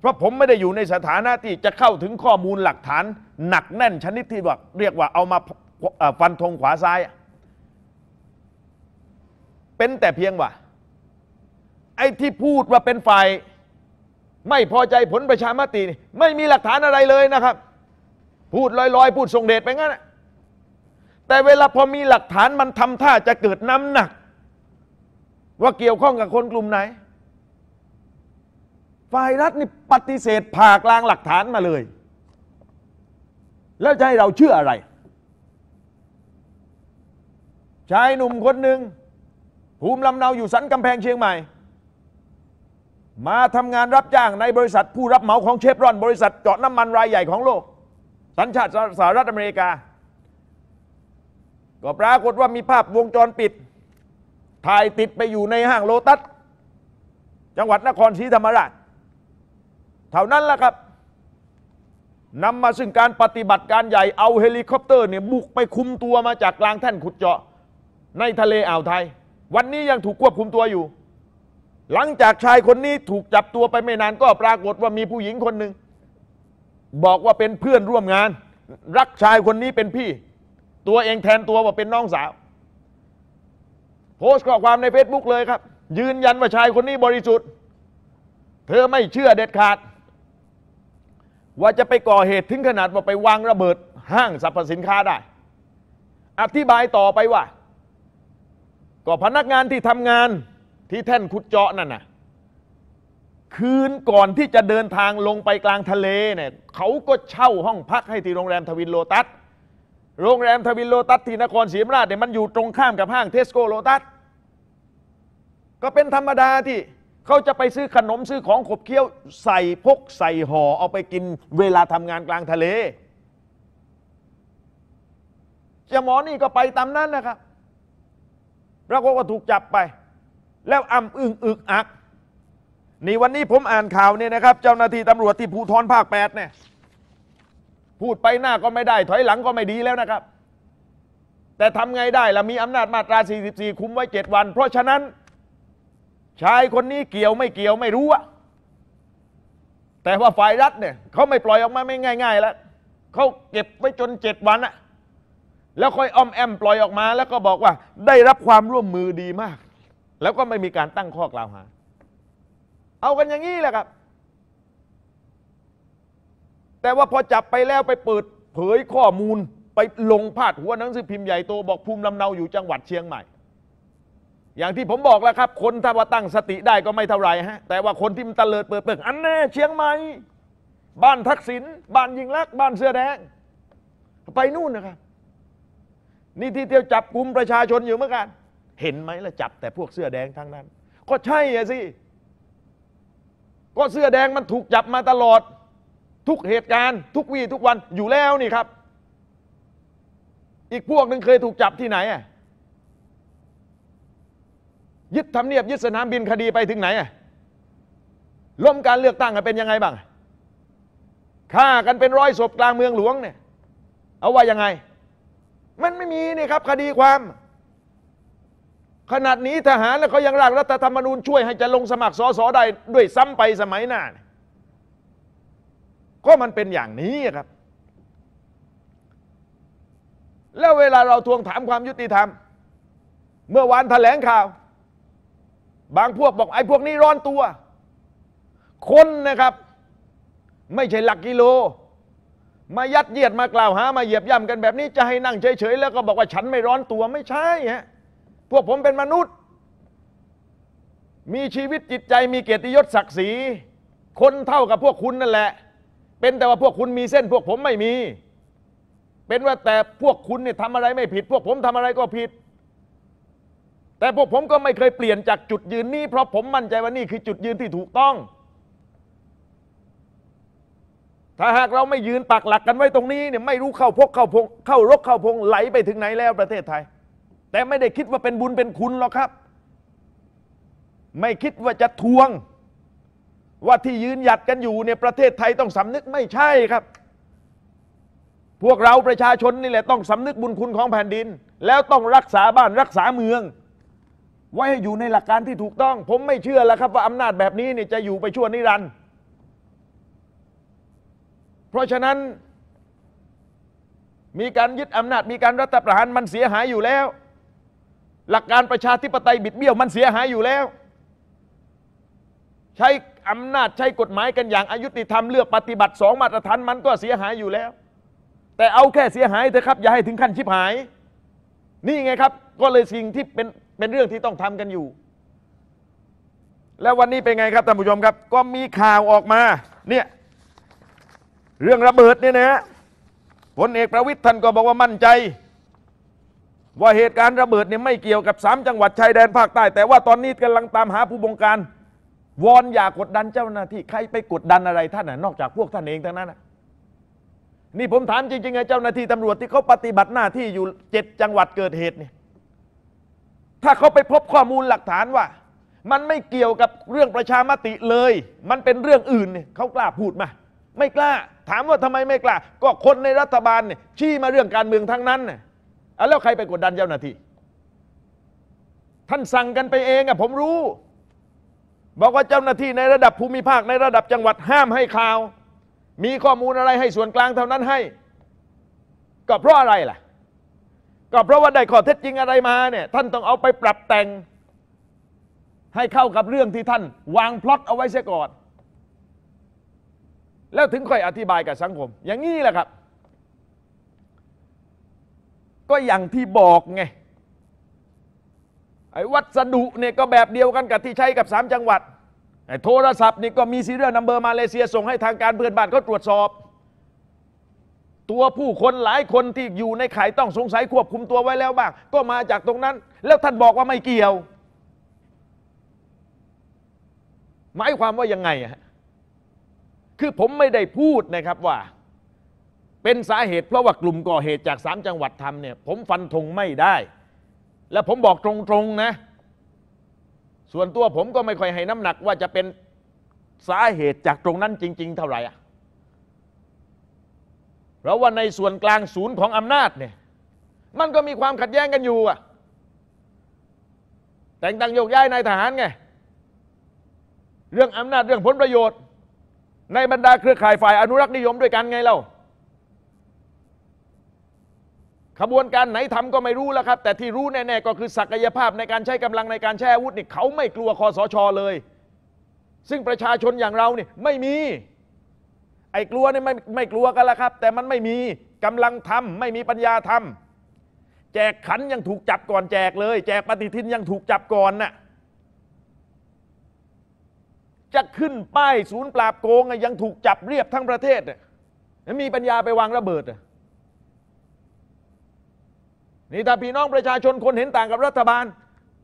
เพราะผมไม่ได้อยู่ในสถานะที่จะเข้าถึงข้อมูลหลักฐาน หนักแน่นชนิดที่ว่าเรียกว่าเอามาฟันธงขวาซ้าย เป็นแต่เพียงว่าไอ้ที่พูดว่าเป็นฝ่ายไม่พอใจผลประชามตินี่ไม่มีหลักฐานอะไรเลยนะครับ พูดลอยๆ พูดทรงเดชไปงั้นแต่เวลาพอมีหลักฐานมันทำท่าจะเกิดน้ำหนัก ว่าเกี่ยวข้องกับคนกลุ่มไหนฝ่ายรัฐนี่ปฏิเสธผ่ากลางหลักฐานมาเลย แล้วจะให้เราเชื่ออะไร ชายหนุ่มคนหนึ่งภูมิลำเนาอยู่สันกำแพงเชียงใหม่มาทำงานรับจ้างในบริษัทผู้รับเหมาของเชฟรอน บริษัทเจาะน้ำมันรายใหญ่ของโลก สัญชาติสหรัฐอเมริกา ก็ปรากฏว่ามีภาพวงจรปิด ถ่ายติดไปอยู่ในห้างโลตัส จังหวัดนครศรีธรรมราช เท่านั้นแหละครับนำมาซึ่งการปฏิบัติการใหญ่เอาเฮลิคอปเตอร์เนี่ยบุกไปคุมตัวมาจากกลางแท่นขุดเจาะในทะเลอ่าวไทย วันนี้ยังถูกควบคุมตัวอยู่หลังจากชายคนนี้ถูกจับตัวไปไม่นานก็ปรากฏว่ามีผู้หญิงคนหนึ่ง บอกว่าเป็นเพื่อนร่วมงาน รักชายคนนี้เป็นพี่ ตัวเองแทนตัวว่าเป็นน้องสาว โพสต์ข้อความในเฟซบุ๊กเลยครับ ยืนยันว่าชายคนนี้บริสุทธิ์ เธอไม่เชื่อเด็ดขาดว่าจะไปก่อเหตุถึงขนาดว่าไปวางระเบิดห้างสรรพสินค้าได้ อธิบายต่อไปว่าก็พนักงานที่ทำงานที่แท่นขุดเจาะนั่นน่ะคืนก่อนที่จะเดินทางลงไปกลางทะเลเนี่ยเขาก็เช่าห้องพักให้ที่โรงแรมทวินโลตัสโรงแรมทวินโลตัสที่นครศรีธรรมราชเนี่ยมันอยู่ตรงข้ามกับห้างเทสโก้โลตัส ก็เป็นธรรมดาที่เขาจะไปซื้อขนมซื้อของขบเคี้ยวใส่พกใส่ห่อเอาไปกินเวลาทำงานกลางทะเลเจาหมอนี่ก็ไปตามนั้นนะครับปรากฏว่าถูกจับไปแล้วอ้ำอึ้งอึกอัก นี่วันนี้ผมอ่านข่าวเนี่ยนะครับเจ้าหน้าที่ตำรวจที่ภูทรภาคแปดเนี่ยพูดไปหน้าก็ไม่ได้ ถอยหลังก็ไม่ดีแล้วนะครับ แต่ทำไงได้ล่ะมีอำนาจมาตรา 44 คุมไว้7วัน เพราะฉะนั้นชายคนนี้เกี่ยวไม่เกี่ยวไม่รู้อะแต่ว่าฝ่ายรัฐเนี่ยเขาไม่ปล่อยออกมาไม่ง่ายๆแล้วเขาเก็บไว้จนเจ็ดวันอะแล้วค่อยอ้อมแอมปล่อยออกมา แล้วก็บอกว่าได้รับความร่วมมือดีมากแล้วก็ไม่มีการตั้งข้อกล่าวหา เอากันอย่างนี้แหละครับ แต่ว่าพอจับไปแล้วไปเปิดเผยข้อมูล ไปลงพาดหัวหนังสือพิมพ์ใหญ่โตบอกภูมิลำเนาอยู่ จังหวัดเชียงใหม่ อย่างที่ผมบอกแล้วครับคนถ้าว่าตั้งสติได้ก็ไม่เท่าไรฮะ แต่ว่าคนที่มันตะเลิดเปิดเปิดอันแน่เชียงใหม่ บ้านทักษิณ บ้านยิงลักษ์บ้านเสื้อแดง ไปนู่นนะครับ นี่ที่เที่ยวจับกลุ่มประชาชนอยู่เมื่อกันเห็นไหมล่ะ จับแต่พวกเสื้อแดงทั้งนั้น ก็ใช่ไงสิก็เสื้อแดงมันถูกจับมาตลอด ทุกเหตุการณ์ทุกวี่ทุกวันอยู่แล้วนี่ครับ อีกพวกหนึ่งเคยถูกจับที่ไหนอ่ะยึดทำเนียบยึดสนามบินคดีไปถึงไหนอ่ะล้มการเลือกตั้งเป็นยังไงบ้างฆ่ากันเป็นร้อยศพกลางเมืองหลวงเนี่ยเอาว่ายังไง มันไม่มีนี่ครับคดีความขนาดนี้ทหารเขายังร่างรัฐธรรมนูญช่วยให้จะลงสมัครสอสอได้ด้วยซ้ำไปสมัยหน้า ก็มันเป็นอย่างนี้ครับ แล้วเวลาเราทวงถามความยุติธรรม เมื่อวานแถลงข่าว บางพวกบอกไอ้พวกนี้ร้อนตัว คนนะครับ ไม่ใช่หลักกิโล มายัดเยียดมากล่าวหามาเหยียบย่ำกันแบบนี้ จะให้นั่งเฉยๆแล้วก็บอกว่าฉันไม่ร้อนตัว ไม่ใช่ฮะวกผมเป็นมนุษย์ มีชีวิตจิตใจมีเกียรติยศศักดิ์ศรีคนเท่ากับพวกคุณนั่นแหละ เป็นแต่ว่าพวกคุณมีเส้น พวกผมไม่มี เป็นว่าแต่พวกคุณเนี่ยทำอะไรไม่ผิด พวกผมทำอะไรก็ผิด แต่พวกผมก็ไม่เคยเปลี่ยนจากจุดยืนนี้เพราะผมมั่นใจว่านี่คือจุดยืนที่ถูกต้อง ถ้าหากเราไม่ยืนปักหลักกันไว้ตรงนี้เนี่ยไม่รู้เข้าพกเข้าพงเข้ารกเข้าพงไหลไปถึงไหนแล้ว ประเทศไทยแต่ไม่ได้คิดว่าเป็นบุญเป็นคุณหรอกครับ ไม่คิดว่าจะทวง ว่าที่ยืนหยัดกันอยู่ในประเทศไทยต้องสำนึกไม่ใช่ครับ พวกเราประชาชนนี่แหละต้องสำนึกบุญคุณของแผ่นดิน แล้วต้องรักษาบ้านรักษาเมืองไว้ให้อยู่ในหลักการที่ถูกต้อง ผมไม่เชื่อแล้วครับว่าอำนาจแบบนี้เนี่ยจะอยู่ไปชั่วนิรันดร์ เพราะฉะนั้น มีการยึดอำนาจมีการรัฐประหารมันเสียหายอยู่แล้วหลักการประชาธิปไตยบิดเบี้ยวมันเสียหายอยู่แล้ว ใช้อำนาจใช้กฎหมายกันอย่างอายุติธรรมเลือกปฏิบัติสองมาตรฐานมันก็เสียหายอยู่แล้ว แต่เอาแค่เสียหายเถอะครับอย่าให้ถึงขั้นชิบหาย นี่ไงครับก็เลยสิ่งที่เป็นเป็นเรื่องที่ต้องทำกันอยู่ แล้ววันนี้เป็นไงครับท่านผู้ชมครับก็มีข่าวออกมาเนี่ยเรื่องระเบิดเนี่ยนะพลเอกประวิทย์ท่านก็บอกว่ามั่นใจว่าเหตุการณ์ระเบิดเนี่ยไม่เกี่ยวกับสามจังหวัดชายแดนภาคใต้แต่ ว่าตอนนี้กำลังตามหาผู้บงการ วอนอย่ากดดันเจ้าหน้าที่ใครไปกดดันอะไรท่านน่ะนอกจากพวกท่านเองทั้งนั้นนะนี่ผมถามจริงๆไงเจ้าหน้าที่ตำรวจที่เขาปฏิบัติหน้าที่อยู่เจ็ดจังหวัดเกิดเหตุเนี่ยถ้าเขาไปพบข้อมูลหลักฐานว่า มันไม่เกี่ยวกับเรื่องประชามติเลย มันเป็นเรื่องอื่นเนี่ยเขากล้าพูดไหมไม่กล้าถามว่าทำไมไม่กล้าก็คนในรัฐบาลเนี่ยชี้มาเรื่องการเมืองทั้งนั้นน่ยอแล้วใครไปกดดันเจ้าหน้าที่ ท่านสั่งกันไปเองอะผมรู้ บอกว่าเจ้าหน้าที่ในระดับภูมิภาค ในระดับจังหวัดห้ามให้ข่าว มีข้อมูลอะไรให้ส่วนกลางเท่านั้นให้ ก็เพราะอะไรล่ะก็เพราะว่าได้ข้อเท็จจริงอะไรมาเนี่ยท่านต้องเอาไปปรับแต่งให้เข้ากับเรื่องที่ท่านวางพล็อตเอาไว้เสียก่อน แล้วถึงค่อยอธิบายกับสังคมอย่างนี้แหละครับก็อย่างที่บอกไง ไอ้วัสดุเนี่ยก็แบบเดียวกันกับที่ใช้กับสามจังหวัดไอ้โทรศัพท์นี่ก็มีซีเรียลนัมเบอร์มาเลเซียส่งให้ทางการเพื่อนบ้านเขาตรวจสอบ ตัวผู้คนหลายคนที่อยู่ในข่ายต้องสงสัยควบคุมตัวไว้แล้วบ้าง ก็มาจากตรงนั้น แล้วท่านบอกว่าไม่เกี่ยว หมายความว่ายังไงฮะคือผมไม่ได้พูดนะครับว่าเป็นสาเหตุเพราะว่ากลุ่มก่อเหตุจากสามจังหวัดทำเนี่ยผมฟันธงไม่ได้ และผมบอกตรงๆนะส่วนตัวผมก็ไม่ค่อยให้น้ำหนักว่าจะเป็นสาเหตุจากตรงนั้นจริงๆเท่าไหร่อะเพราะว่าในส่วนกลางศูนย์ของอำนาจเนี่ยมันก็มีความขัดแย้งกันอยู่อะแต่งตั้งโยกย้ายนายทหารไงเรื่องอำนาจเรื่องผลประโยชน์ ในบรรดาเครือข่ายฝ่ายอนุรักษ์นิยมด้วยกันไงเล่าขบวนการ ไหนทำก็ไม่รู้แล้วครับ แต่ที่รู้ แน่ๆก็คือศักยภาพในการใช้กำลังในการใช้อาวุธนี่เขา ไม่กลัวคอสชอเลย ซึ่งประชาชนอย่างเราเนี่ยไม่มี ไอ้กลัวนี่ไม่ไม่กลัวกันแล้วครับ แต่มันไม่มีกำลังทำ ไม่มีปัญญาทำจกขันยังถูกจับก่อน แจกเลย แจกปฏิทินยังถูกจับก่อนน่ะจะขึ้นป้ายศูนย์ปราบโกงยังถูกจับเรียบทั้งประเทศมีปัญญาไปวางระเบิดอ่ะนี่ถ้าพี่น้องประชาชนคนเห็นต่างกับรัฐบาล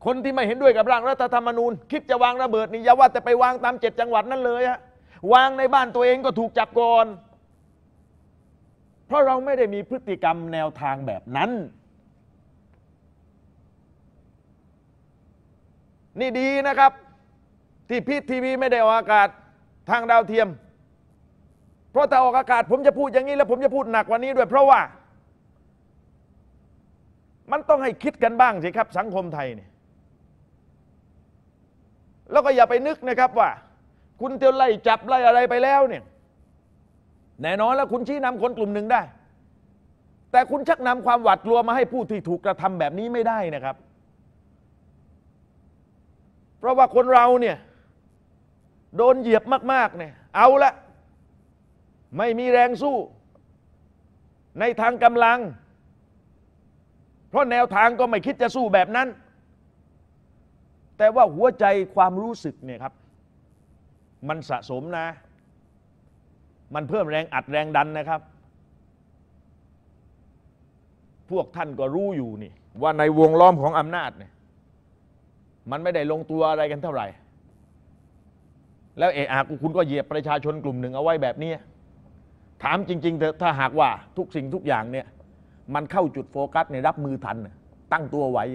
คนที่ไม่เห็นด้วยกับร่างรัฐธรรมนูญ คิดจะวางระเบิดนี่อย่าว่าแต่ไปวางตามเจ็ดจังหวัดนั่นเลยฮะวางในบ้านตัวเองก็ถูกจับก่อนเพราะเราไม่ได้มีพฤติกรรมแนวทางแบบนั้นนี่ดีนะครับ ที่พีททีวีไม่ได้ออกอากาศทางดาวเทียม เพราะถ้าออกอากาศ ผมจะพูดอย่างนี้แล้วผมจะพูดหนักกว่านี้ด้วยเพราะว่ามันต้องให้คิดกันบ้างสิครับ สังคมไทยเนี่ยแล้วก็อย่าไปนึกนะครับว่า คุณเตียวไล่จับไล่อะไรไปแล้วเนี่ยแน่นอนแล้วคุณชี้นำคนกลุ่มหนึ่งได้ แต่คุณชักนำความหวาดกลัวมาให้ผู้ที่ถูกกระทำแบบนี้ไม่ได้นะครับ เพราะว่าคนเราเนี่ย โดนเหยียบมากๆเนี่ยเอาละไม่มีแรงสู้ ในทางกำลังเพราะแนวทางก็ไม่คิดจะสู้แบบนั้น แต่ว่าหัวใจความรู้สึกเนี่ยครับ มันสะสมนะ มันเพิ่มแรงอัดแรงดันนะครับ พวกท่านก็รู้อยู่นี่ว่าในวงล้อมของอำนาจเนี่ย มันไม่ได้ลงตัวอะไรกันเท่าไหร่ แล้วเออาคุณก็เหยียบประชาชนกลุ่มหนึ่งเอาไว้แบบนี้ ถามจริงๆเถอะถ้าหากว่าทุกสิ่งทุกอย่างเนี่ยมันเข้าจุดโฟกัสในรับมือทัน ตั้งตัวไว้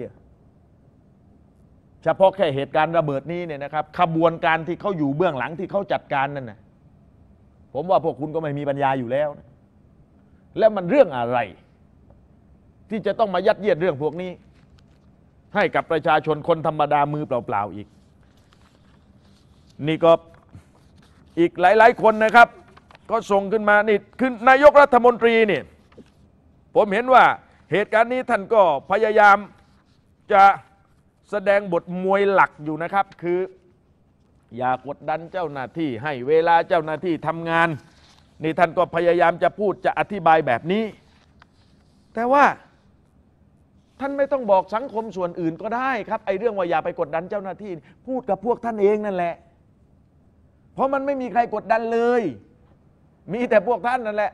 เฉพาะแค่เหตุการณ์ระเบิดนี้เนี่ยนะครับขบวนการที่เขาอยู่เบื้องหลังที่เขาจัดการนั่นนะผมว่าพวกคุณก็ไม่มีปัญญาอยู่แล้วนะแล้วมันเรื่องอะไร ที่จะต้องมายัดเยียดเรื่องพวกนี้ ให้กับประชาชนคนธรรมดามือเปล่า ๆ อีก นี่ก็อีกหลาย ๆ คนนะครับ ก็ส่งขึ้นมานี่คือนายกรัฐมนตรีเนี่ยผมเห็นว่าเหตุการณ์นี้ท่านก็พยายามจะแสดงบทมวยหลักอยู่นะครับ คืออย่ากดดันเจ้าหน้าที่ให้เวลาเจ้าหน้าที่ทำงาน นี่ท่านก็พยายามจะพูดจะอธิบายแบบนี้ แต่ว่าท่านไม่ต้องบอกสังคมส่วนอื่นก็ได้ ครับไอ้เรื่องว่าอย่าไปกดดันเจ้าหน้าที่ พูดกับพวกท่านเองนั่นแหละ เพราะมันไม่มีใครกดดันเลย มีแต่พวกท่านนั่นแหละ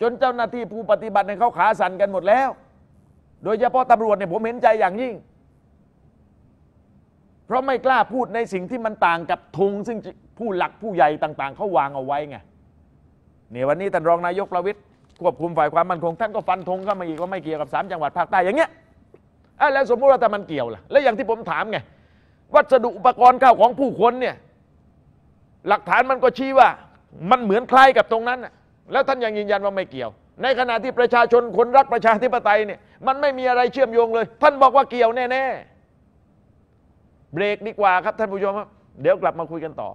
จนเจ้าหน้าที่ผู้ปฏิบัติในเขาขาสั่นกันหมดแล้ว โดยเฉพาะตำรวจเนี่ยผมเห็นใจอย่างยิ่ง เพราะไม่กล้าพูดในสิ่งที่มันต่างกับทงซึ่งผู้หลักผู้ใหญ่ต่างๆ เขาวางเอาไว้ไง เนี่ยวันนี้ท่านรองนายกประวิตยควบคุมฝ่ายความมั่นคงท่านก็ฟันธงเข้ามาอีกว่าไม่เกี่ยวกับสามจังหวัดภาคใต้อย่างเงี้ยแล้วสมมติว่าแต่มันเกี่ยวล่ะ แล้วอย่างที่ผมถามไงวัสดุอุปกรณ์ข้าวของผู้คนเนี่ย หลักฐานมันก็ชี้ว่ามันเหมือนคล้ายกับตรงนั้นอ่ะแล้วท่านยังยืนยันว่าไม่เกี่ยว ในขณะที่ประชาชน คนรักประชาธิปไตยเนี่ยมันไม่มีอะไรเชื่อมโยงเลย ท่านบอกว่าเกี่ยวแน่ๆเบรกดีกว่าครับท่านผู้ชมครับเดี๋ยวกลับมาคุยกันต่อ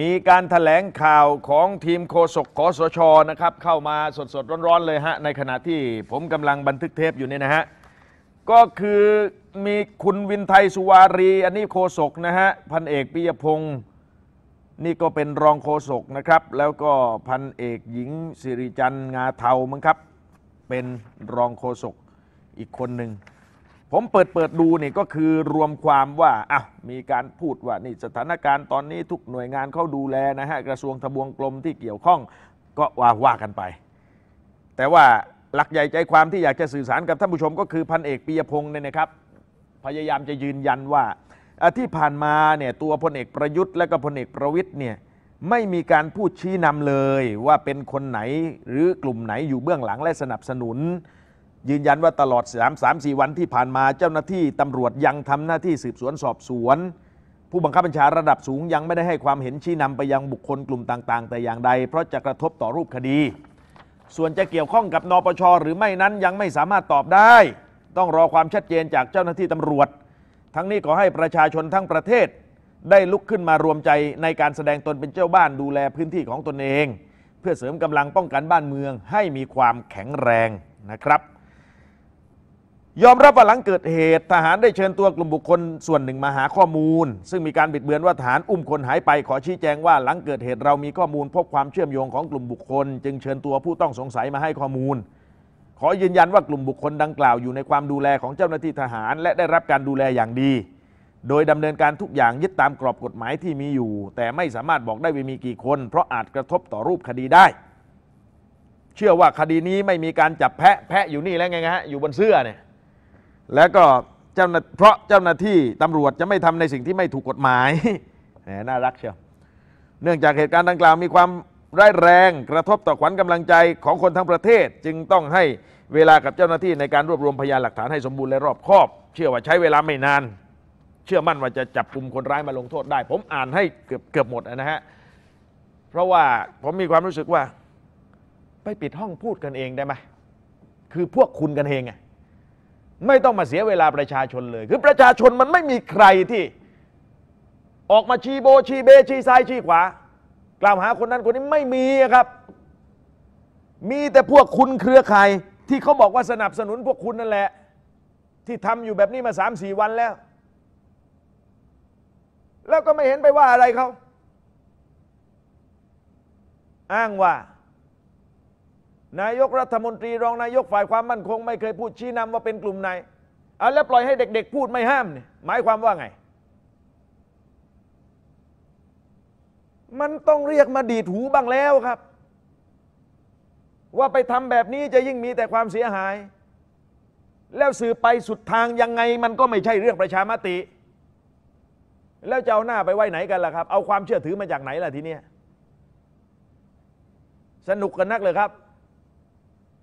มีการถแถลงข่าวของทีมโฆษกคอสชนะครับ เข้ามาสดๆ ร้อนๆ เลยฮะ ในขณะที่ผมกำลังบันทึกเทปอยู่เนี่ยนะฮะ ก็คือมีคุณวินไทยสุวารี อันนี้โฆษกนะฮะ พันเอกปิยพงศ์นี่ก็เป็นรองโฆษกนะครับ แล้วก็พันเอกหญิงสิริจันทร์งาเทามั้งครับ เป็นรองโฆษกอีกคนหนึ่งผมเปิดเปิดดูนี่ก็คือรวมความว่าอ่ะมีการพูดว่านี่สถานการณ์ตอนนี้ทุกหน่วยงานเขาดูแลนะฮะกระทรวงทบวงกลมที่เกี่ยวข้องก็ว่าว่ากันไป แต่ว่าหลักใหญ่ใจความที่อยากจะสื่อสารกับท่านผู้ชมก็คือพันเอกปียพงศ์เนี่ยนะครับ พยายามจะยืนยันว่า ที่ผ่านมาเนี่ยตัวพลเอกประยุทธ์ และก็พลเอกประวิทย์เนี่ยไม่มีการพูดชี้นำเลยว่าเป็นคนไหนหรือกลุ่มไหนอยู่เบื้องหลังและสนับสนุนยืนยันว่าตลอด 3 3 4 วันที่ผ่านมาเจ้าหน้าที่ตำรวจยังทำหน้าที่สืบสวนสอบสวน ผู้บังคับบัญชาระดับสูงยังไม่ได้ให้ความเห็นชี้นำไปยังบุคคลกลุ่มต่างๆ แต่อย่างใด เพราะจะกระทบต่อรูปคดี ส่วนจะเกี่ยวข้องกับนปชหรือไม่นั้นยังไม่สามารถตอบได้ ต้องรอความชัดเจนจากเจ้าหน้าที่ตำรวจ ทั้งนี้ขอให้ประชาชนทั้งประเทศ ได้ลุกขึ้นมารวมใจในการแสดงตนเป็นเจ้าบ้านดูแลพื้นที่ของตนเอง เพื่อเสริมกำลังป้องกันบ้านเมืองให้มีความแข็งแรงนะครับยอมรับว่าหลังเกิดเหตุ ทหารได้เชิญตัวกลุ่มบุคคล ส่วนหนึ่งมาหาข้อมูล ซึ่งมีการบิดเบือนว่าทหารอุ้มคนหายไป ขอชี้แจงว่าหลังเกิดเหตุเรามีข้อมูลพบความเชื่อมโยงของกลุ่มบุคคล จึงเชิญตัวผู้ต้องสงสัยมาให้ข้อมูล ขอยืนยันว่ากลุ่มบุคคลดังกล่าวอยู่ในความดูแลของเจ้าหน้าที่ทหาร และได้รับการดูแลอย่างดี โดยดำเนินการทุกอย่างยึดตามกรอบกฎหมายที่มีอยู่ แต่ไม่สามารถบอกได้ว่ามีกี่คน เพราะอาจกระทบต่อรูปคดีได้ เชื่อว่าคดีนี้ไม่มีการจับแพะแพะอยู่นี่แล้วไงฮะอยู่บนเสื้อเนี่ยแล้วก็เจ้าเพราะเจ้าหน้าที่ ตำรวจจะไม่ทำในสิ่งที่ไม่ถูกกฎหมาย แหมน่ารักเชียว เนื่องจากเหตุการณ์ดังกล่าว มีความร้ายแรง กระทบต่อขวัญกำลังใจของคนทั้งประเทศ จึงต้องให้เวลากับเจ้าหน้าที่ในการรวบรวมพยานหลักฐานให้สมบูรณ์และรอบคอบ เชื่อว่าใช้เวลาไม่นาน เชื่อมั่นว่าจะจับกลุ่มคนร้ายมาลงโทษได้ ผมอ่านให้เกือบเกือบหมดนะฮะเพราะว่าผมมีความรู้สึกว่าไปปิดห้องพูดกันเองได้ไหมคือพวกคุณกันเองไงไม่ต้องมาเสียเวลาประชาชนเลย คือประชาชนมันไม่มีใครที่ ออกมาชี้โบชี้เบชี้ซ้ายชี้ขวา กล่าวหาคนนั้นคนนี้ไม่มีครับ มีแต่พวกคุณเครือข่าย ที่เขาบอกว่าสนับสนุนพวกคุณนั่นแหละ ที่ทำอยู่แบบนี้มาสามสี่วันแล้ว แล้วก็ไม่เห็นไปว่าอะไรเขาอ้างว่านายกรัฐมนตรีรองนายกฝ่ายความมั่นคง ไม่เคยพูดชี้นำว่าเป็นกลุ่มไหนเอาแล้วปล่อยให้เด็กๆพูดไม่ห้ามเนี่ยหมายความว่าไง มันต้องเรียกมาดีดหูบ้างแล้วครับ ว่าไปทำแบบนี้จะยิ่งมีแต่ความเสียหาย แล้วสื่อไปสุดทางยังไง มันก็ไม่ใช่เรื่องประชามติ แล้วจะเอาหน้าไปไว้ไหนกันล่ะครับ เอาความเชื่อถือมาจากไหนล่ะทีเนี้สนุกกันนักเลยครับ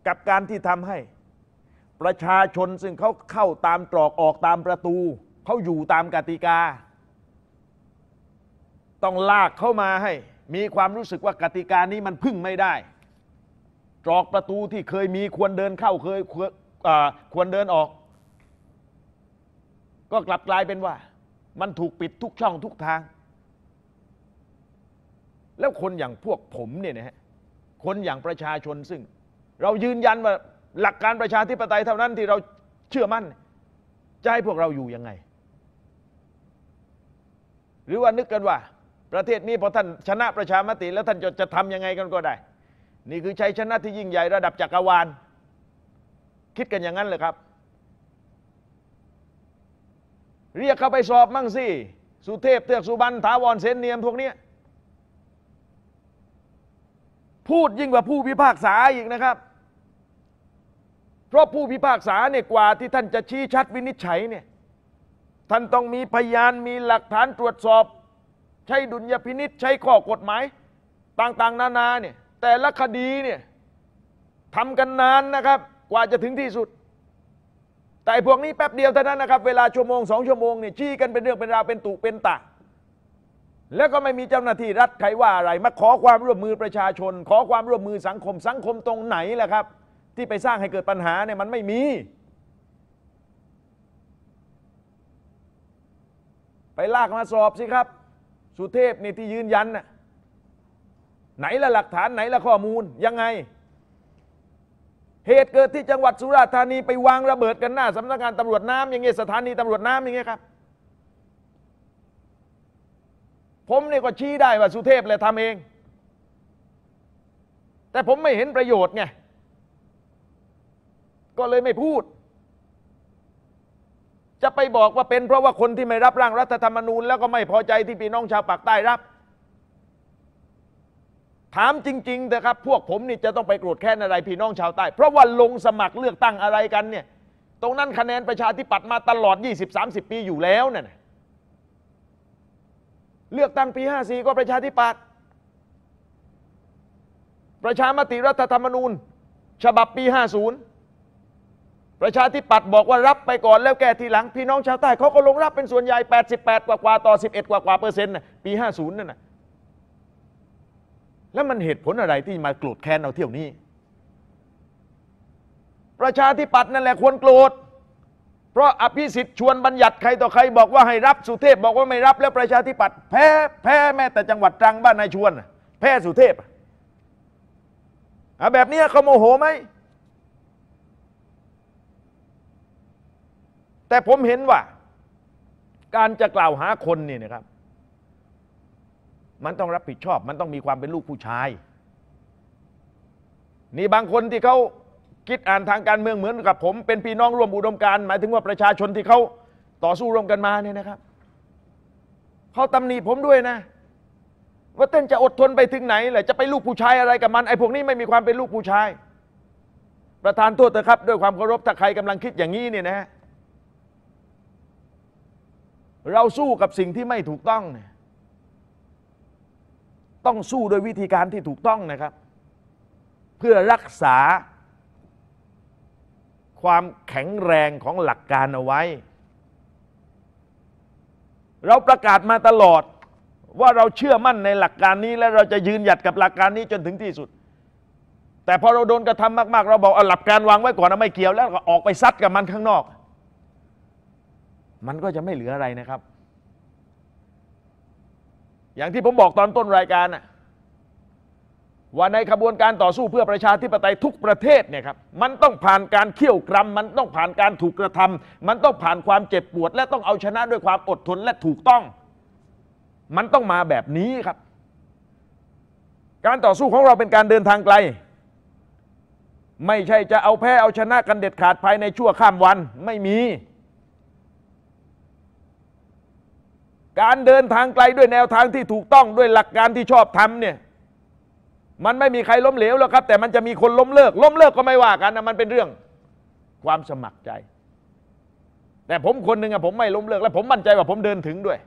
กับการที่ทำให้ ประชาชนซึ่งเขาเข้าตามตรอกออกตามประตู เขาอยู่ตามกติกา ต้องลากเข้ามาให้มีความรู้สึกว่ากติกานี้มันพึ่งไม่ได้ตรอกประตูที่เคยมีควรเดินเข้าเคยควรเดินออก ก็กลับกลายเป็นว่ามันถูกปิดทุกช่องทุกทาง แล้วคนอย่างพวกผมเนี่ยนะฮะคนอย่างประชาชนซึ่งเรายืนยันว่า หลักการประชาธิปไตยเท่านั้นที่เราเชื่อมั่นจะให้พวกเราอยู่ยังไง หรือว่านึกกันว่าประเทศนี้พอท่านชนะประชามติ แล้วท่านจะจะทำยังไงกันก็ได้ นี่คือชัยชนะที่ยิ่งใหญ่ระดับจักรวาลคิดกันอย่างนั้นเลยครับ เรียกเข้าไปสอบมั่งสิ สุเทพเทือกสุบรรณถาวรเสนเนียมพวกนี้พูดยิ่งกว่าผู้พิพากษาอีกนะครับ เพราะผู้พิพากษาเนี่ยกว่าที่ท่านจะชี้ชัดวินิจฉัยเนี่ย ท่านต้องมีพยานมีหลักฐานตรวจสอบ ใช้ดุลยพินิษใช้ข้อกฎหมาย ต่างๆนานาเนี่ยแต่ละคดีเนี่ยทำกันนานนะครับกว่าจะถึงที่สุด แต่พวกนี้แป๊บเดียวเท่านั้นนะครับเวลาชั่วโมงสองชั่วโมงเนี่ยชี้กันเป็นเรื่องเป็นราว เป็นตุ เป็นตาแล้วก็ไม่มีเจ้าหน้าที่รัฐใครว่าอะไรมาขอความร่วมมือประชาชน ขอความร่วมมือสังคมสังคมตรงไหนล่ะครับ ที่ไปสร้างให้เกิดปัญหาเนี่ยมันไม่มี ไปลากมาสอบสิครับ สุเทพนี่ที่ยืนยันน่ะไหนละหลักฐานไหนละข้อมูลยังไง เหตุเกิดที่จังหวัดสุราษฎร์ธานี ไปวางระเบิดกันหน้าสำนักงานตำรวจน้ำอย่างเงี้ยสถานีตำรวจน้ำอย่างเงี้ยครับผมเนี่ยก็ชี้ได้ว่าสุเทพแหละทำเอง แต่ผมไม่เห็นประโยชน์ไง ก็เลยไม่พูด จะไปบอกว่าเป็นเพราะว่าคนที่ไม่รับร่างรัฐธรรมนูญแล้วก็ไม่พอใจที่พี่น้องชาวปากใต้รับ ถามจริงๆนะครับพวกผมนี่จะต้องไปโกรธแค้นอะไรพี่น้องชาวใต้ เพราะว่าลงสมัครเลือกตั้งอะไรกันเนี่ย ตรงนั้นคะแนนประชาธิปัตย์มาตลอด 20-30 ปีอยู่แล้วเนี่ยเลือกตั้งปี 54 ก็ประชาธิปัตย์ ประชามติรัฐธรรมนูญ ฉบับปี 50 ประชาธิปัตย์บอกว่ารับไปก่อนแล้วแก้ทีหลัง พี่น้องชาวใต้เขาก็ลงรับเป็นส่วนใหญ่ 88 กว่ากว่าต่อ 11 กว่ากว่าเปอร์เซ็นต์ปี 50 นั่นนะแล้วมันเหตุผลอะไรที่มาโกรธแค้นเอาเที่ยวนี้ ประชาธิปัตย์นั่นแหละควรโกรธเพราะอภิสิทธิ์ชวนบัญญัติใครต่อใครบอกว่าให้รับสุเทพบอกว่าไม่รับแล้วประชาธิปัตย์แพ้แพ้แม้แต่จังหวัดตรังบ้านนายชวน แพ้สุเทพอ่ะแบบนี้เขาโมโหไหม แต่ผมเห็นว่า การจะกล่าวหาคนนี่นะครับ มันต้องรับผิดชอบ มันต้องมีความเป็นลูกผู้ชาย นี่บางคนที่เขาคิดอ่านทางการเมืองเหมือนกับผม เป็นพี่น้องร่วมอุดมการณ์หมายถึงว่าประชาชนที่เขาต่อสู้ร่วมกันมาเนี่ยนะครับเขาตำหนิผมด้วยนะ ว่าเต้นจะอดทนไปถึงไหนแหละจะไปลูกผู้ชายอะไรกับมันไอ้พวกนี้ไม่มีความเป็นลูกผู้ชาย ประธานโทษเถอะครับด้วยความเคารพถ้าใครกำลังคิดอย่างนี้เนี่ยนะเราสู้กับสิ่งที่ไม่ถูกต้องเนี่ยต้องสู้โดยวิธีการที่ถูกต้องนะครับ เพื่อรักษาความแข็งแรงของหลักการเอาไว้ เราประกาศมาตลอดว่าเราเชื่อมั่นในหลักการนี้และเราจะยืนหยัดกับหลักการนี้จนถึงที่สุด แต่พอเราโดนกระทำมาก ๆ เราบอกเอาหลักการวางไว้ก่อนนะไม่เกี่ยวแล้วก็ออกไปซัดกับมันข้างนอก มันก็จะไม่เหลืออะไรนะครับ อย่างที่ผมบอกตอนต้นรายการน่ะว่าในขบวนการต่อสู้เพื่อประชาธิปไตยทุกประเทศเนี่ยครับมันต้องผ่านการเขี่ยวกรำมันต้องผ่านการถูกกระทำ มันต้องผ่านความเจ็บปวด และต้องเอาชนะด้วยความอดทนและถูกต้อง มันต้องมาแบบนี้ครับ การต่อสู้ของเราเป็นการเดินทางไกล ไม่ใช่จะเอาแพ้เอาชนะกันเด็ดขาดภายในชั่วข้ามวันไม่มี การเดินทางไกลด้วยแนวทางที่ถูกต้องด้วยหลักการที่ชอบทำเนี่ยมันไม่มีใครล้มเหลวหรอกครับ แต่มันจะมีคนล้มเลิก ล้มเลิกก็ไม่ว่ากันนะมันเป็นเรื่องความสมัครใจ แต่ผมคนหนึ่งอะผมไม่ล้มเลิก และผมมั่นใจว่าผมเดินถึงด้วย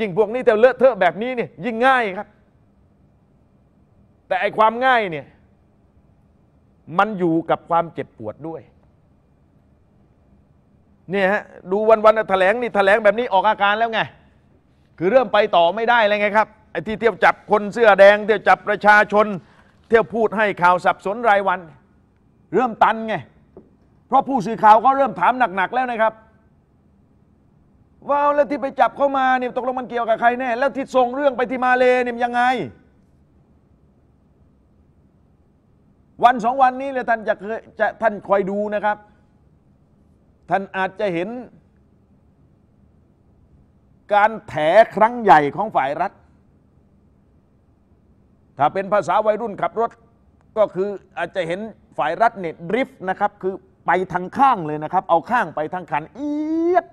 ยิ่งพวกนี้แต่เลอะเทอะแบบนี้เนี่ยยิ่งง่ายครับ แต่ไอความง่ายเนี่ยมันอยู่กับความเจ็บปวดด้วยเนี่ยฮะดูวันวันแถลงนี่แถลงแบบนี้ออกอาการแล้วไง คือเริ่มไปต่อไม่ได้เลยไงครับไอ้ที่เที่ยวจับคนเสื้อแดง เที่ยวจับประชาชน เที่ยวพูดให้ข่าวสับสนรายวัน เริ่มตันไง เพราะผู้สื่อข่าวก็เริ่มถามหนักๆแล้วนะครับว่าแล้วที่ไปจับเข้ามาเนี่ยตกลงมันเกี่ยวกับใครแน่แล้วที่ส่งเรื่องไปที่มาเลเนี่ยยังไง วันสองวันนี้เลยท่านจะเคยจะท่านคอยดูนะครับ ท่านอาจจะเห็นการแถครั้งใหญ่ของฝ่ายรัฐถ้าเป็นภาษาวัยรุ่นขับรถก็คืออาจจะเห็นฝ่ายรัฐเนี่ยดริฟต์นะครับคือไปทางข้างเลยนะครับ เอาข้างไปทางคันเอียด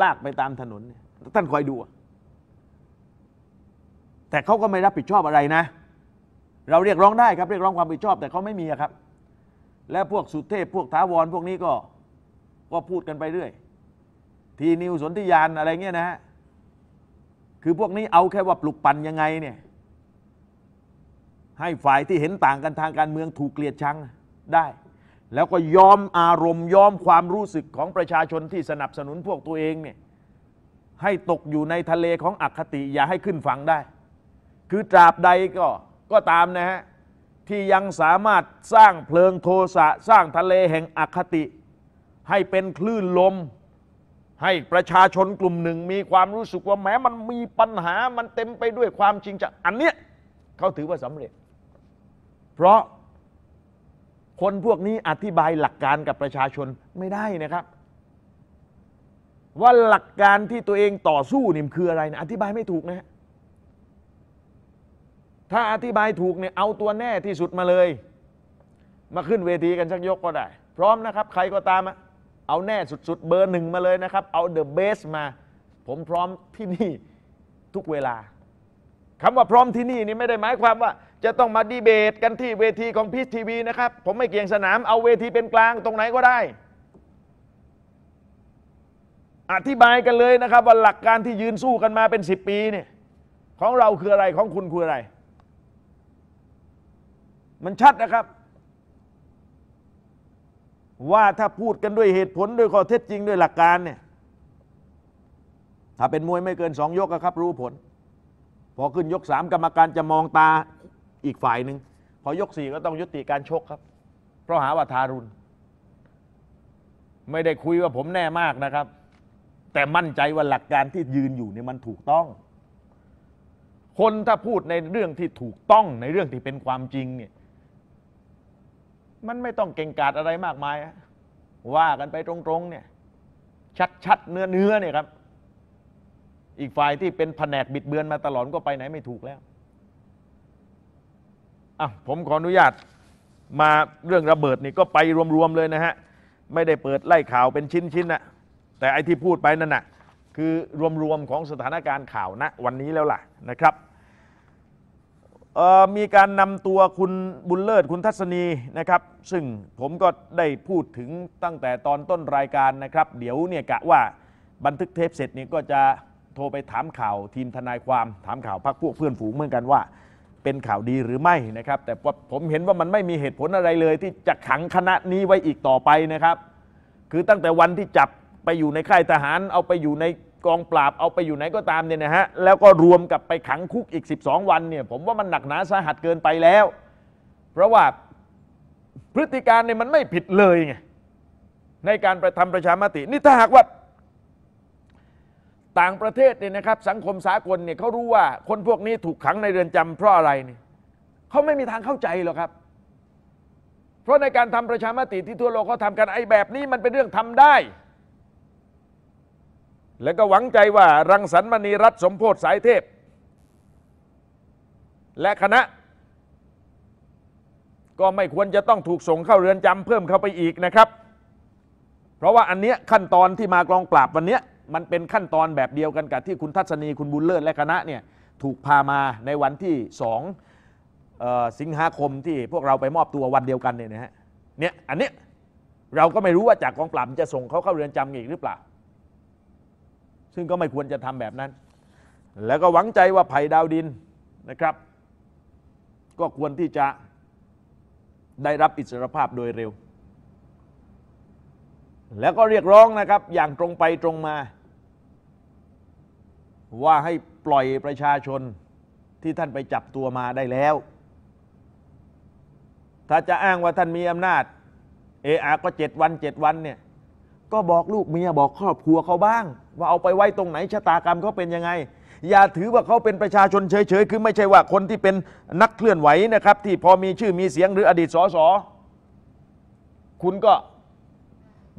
ลากไปตามถนนท่านคอยดูแต่เขาก็ไม่รับผิดชอบอะไรนะ เราเรียกร้องได้ครับ เรียกร้องความผิดชอบแต่เขาไม่มีครับ และพวกสุเทพพวกท้าวรพวกนี้ก็ก็พูดกันไปเรื่อยทีนิวสนธิยานอะไรเงี้ยนะฮะคือพวกนี้เอาแค่ว่าปลุกปั่นยังไงเนี่ยให้ฝ่ายที่เห็นต่างกันทางการเมืองถูกเกลียดชังได้ แล้วก็ยอมอารมณ์ยอมความรู้สึกของประชาชนที่สนับสนุนพวกตัวเองเนี่ย ให้ตกอยู่ในทะเลของอคติ อย่าให้ขึ้นฝั่งได้ คือตราบใดก็ก็ตามนะฮะที่ยังสามารถสร้างเพลิงโทสะสร้างทะเลแห่งอคติ ให้เป็นคลื่นลม ให้ประชาชนกลุ่มหนึ่งมีความรู้สึกว่าแม้มันมีปัญหา มันเต็มไปด้วยความจริงจังอันเนี้ยเขาถือว่าสำเร็จเพราะคนพวกนี้อธิบายหลักการกับประชาชนไม่ได้นะครับ ว่าหลักการที่ตัวเองต่อสู้นี่คืออะไรนะอธิบายไม่ถูกนะ ถ้าอธิบายถูกเนี่ยเอาตัวแน่ที่สุดมาเลย มาขึ้นเวทีกันชักยกก็ได้ พร้อมนะครับใครก็ตามเอาแน่สุด ๆ เบอร์หนึ่งมาเลยนะครับ เอาเดอะเบสมา ผมพร้อมที่นี่ทุกเวลาคำว่าพร้อมที่นี่นี่ไม่ได้หมายความว่าจะต้องมาดีเบตกันที่เวทีของพีททีวีนะครับ ผมไม่เกี่ยงสนามเอาเวทีเป็นกลาง ตรงไหนก็ได้ อธิบายกันเลยนะครับ ว่าหลักการที่ยืนสู้กันมาเป็นสิบปีเนี่ยของเราคืออะไรของคุณคืออะไร มันชัดนะครับ ว่าถ้าพูดกันด้วยเหตุผลด้วยข้อเท็จจริงด้วยหลักการเนี่ยถ้าเป็นมวยไม่เกินสองยกครับรู้ผล พอขึ้นยกสามกรรมการจะมองตาอีกฝ่ายหนึ่งพอยกสี่ก็ต้องยุติการชกครับ เพราะหาว่าทารุณ ไม่ได้คุยว่าผมแน่มากนะครับ แต่มั่นใจว่าหลักการที่ยืนอยู่เนี่ยมันถูกต้อง คนถ้าพูดในเรื่องที่ถูกต้อง ในเรื่องที่เป็นความจริงเนี่ยมันไม่ต้องเก่งกาจอะไรมากมายว่ากันไปตรงๆเนี่ยชัดๆเนื้อเนื้อเนี่ยครับ อีกฝ่ายที่เป็นแผนกบิดเบือนมาตลอดก็ไปไหนไม่ถูกแล้วอ่ะผมขออนุญาตมาเรื่องระเบิดนี่ก็ไปรวม ๆ เลยนะฮะ ไม่ได้เปิดไล่ข่าวเป็นชิ้น ๆนะแต่ไอที่พูดไปนั่นนะ่ะคือรวม ๆ ของสถานการณ์ข่าวณนะวันนี้แล้วล่ะนะครับ มีการนำตัวคุณบุญเลิศ คุณทัศนีนะครับ ซึ่งผมก็ได้พูดถึงตั้งแต่ตอนต้นรายการนะครับ เดี๋ยวเนี่ยกะว่าบันทึกเทปเสร็จนี่ก็จะโทรไปถามข่าวทีมทนายความถามข่าวพักพวกเพื่อนฝูงเหมือนกันว่าเป็นข่าวดีหรือไม่นะครับแต่ว่าผมเห็นว่ามันไม่มีเหตุผลอะไรเลยที่จะขังคณะนี้ไว้อีกต่อไปนะครับ คือตั้งแต่วันที่จับไปอยู่ในค่ายทหาร เอาไปอยู่ในกองปราบ เอาไปอยู่ไหนก็ตามเนี่ยนะฮะแล้วก็รวมกับไปขังคุกอีก 12 วันเนี่ยผมว่ามันหนักหนาสาหัสเกินไปแล้ว เพราะว่าพฤติการเนี่ยมันไม่ผิดเลยไงในการประทำประชามตินี่ถ้าหากว่าต่างประเทศเนี่ยนะครับสังคมสากลเนี่ยเขารู้ว่า คนพวกนี้ถูกขังในเรือนจำ เพราะอะไรเนี่ยเขาไม่มีทางเข้าใจหรอกครับ เพราะในการทำประชามติที่ทั่วโลกเขาทำกันไอ้แบบนี้มันเป็นเรื่องทำได้ แล้วก็หวังใจว่ารังสรรค์มณีรัตสมโพธิสายเทพ และคณะ ก็ไม่ควรจะต้องถูกส่งเข้าเรือนจำเพิ่มเข้าไปอีกนะครับ เพราะว่าอันเนี้ยขั้นตอนที่มากรองปราบวันเนี้ยมันเป็นขั้นตอนแบบเดียวกันกับ ที่คุณทัศนีคุณบุญเลิศและคณะเนี่ยถูกพามาในวันที่สองสิงหาคมที่พวกเราไปมอบตัววันเดียวกันเนี่ยนะฮะเนี่ยอันนี้เราก็ไม่รู้ว่าจากกองปราบจะส่งเขาเข้าเรือนจำอีกหรือเปล่า ซึ่งก็ไม่ควรจะทำแบบนั้น แล้วก็หวังใจว่าไผ่ดาวดินนะครับ ก็ควรที่จะได้รับอิสรภาพโดยเร็ว แล้วก็เรียกร้องนะครับอย่างตรงไปตรงมาว่าให้ปล่อยประชาชนที่ท่านไปจับตัวมาได้แล้ว ถ้าจะอ้างว่าท่านมีอำนาจเออาก็เจ็ดวันเจ็ดวันเนี่ยก็บอกลูกเมียบอกครอบครัวเขาบ้าง ว่าเอาไปไว้ตรงไหนชะตากรรมเขาเป็นยังไง อย่าถือว่าเขาเป็นประชาชนเฉยๆคือไม่ใช่ว่าคนที่เป็นนักเคลื่อนไหวนะครับ ที่พอมีชื่อมีเสียงหรืออดีตสสคุณก็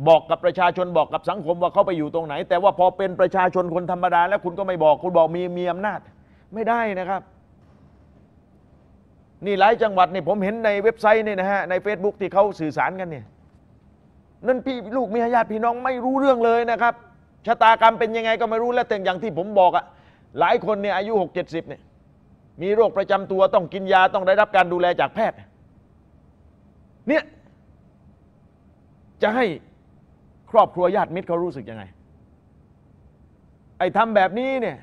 บอกกับประชาชนบอกกับสังคมว่าเขาไปอยู่ตรงไหน แต่ว่าพอเป็นประชาชนคนธรรมดา แล้วคุณก็ไม่บอก คุณบอกมีมีอำนาจไม่ได้นะครับ นี่หลายจังหวัดนี่ผมเห็นในเว็บไซต์นี่นะฮะใน Facebook ที่เขาสื่อสารกันเนี่ยนั่นพี่ลูกมีญาติพี่น้องไม่รู้เรื่องเลยนะครับชะตากรรมเป็นยังไงก็ไม่รู้แล้วแต่อย่างที่ผมบอกอะหลายคนเนี่ยอายุหกเจ็ดสิบเนี่ยมีโรคประจำตัวต้องกินยาต้องได้รับการดูแลจากแพทย์เนี่ยจะให้ครอบครัวญาติมิตรเขารู้สึกยังไง ไอ้ทำแบบนี้เนี่ย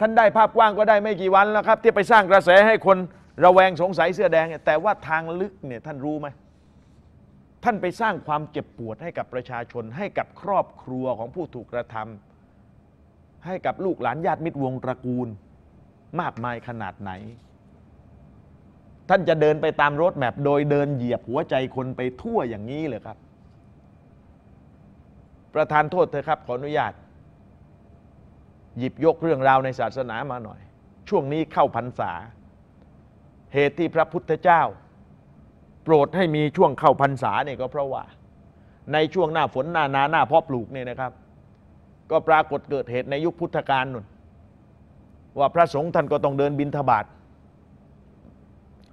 ท่านได้ภาพกว้างก็ได้ไม่กี่วันแล้วครับ ที่ไปสร้างกระแสให้คนระแวงสงสัยเสื้อแดง แต่ว่าทางลึกเนี่ยท่านรู้ไหม ท่านไปสร้างความเจ็บปวดให้กับประชาชน ให้กับครอบครัวของผู้ถูกกระทำ ให้กับลูกหลานญาติมิตรวงตระกูล มากมายขนาดไหน ท่านจะเดินไปตามรถแมพโดยเดินเหยียบหัวใจคนไปทั่วอย่างนี้เลยครับประธานโทษเธอครับ ขออนุญาต หยิบยกเรื่องราวในศาสนามาหน่อย ช่วงนี้เข้าพรรษา เหตุที่พระพุทธเจ้า โปรดให้มีช่วงเข้าพรรษาเนี่ยก็เพราะว่า ในช่วงหน้าฝนหน้านาหน้า เพาะปลูกเนี่ยนะครับ ก็ปรากฏเกิดเหตุในยุคพุทธกาลนุ่นว่าพระสงฆ์ท่านก็ต้องเดินบินทบาท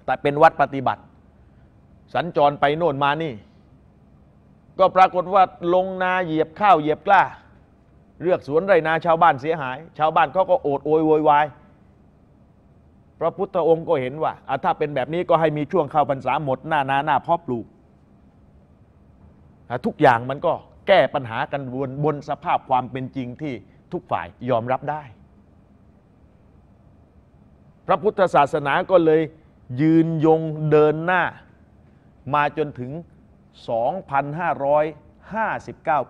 แต่เป็นวัดปฏิบัติ สัญจรไปโน่นมานี่ก็ปรากฏว่าลงนาเหยียบข้าวเหยียบกล้า เลือกสวนไรนาชาวบ้านเสียหาย ชาวบ้านเขาก็โอดโอยโวยวายพระพุทธองค์ก็เห็นว่า ถ้าเป็นแบบนี้ก็ให้มีช่วงข้าวพรรษาหมดหน้านาหน้าพ่อปลูก ทุกอย่างมันก็แก้ปัญหากันบนบนสภาพความเป็นจริงที่ทุกฝ่ายยอมรับได้ พระพุทธศาสนาก็เลย ยืนยงเดินหน้า มาจนถึง2,559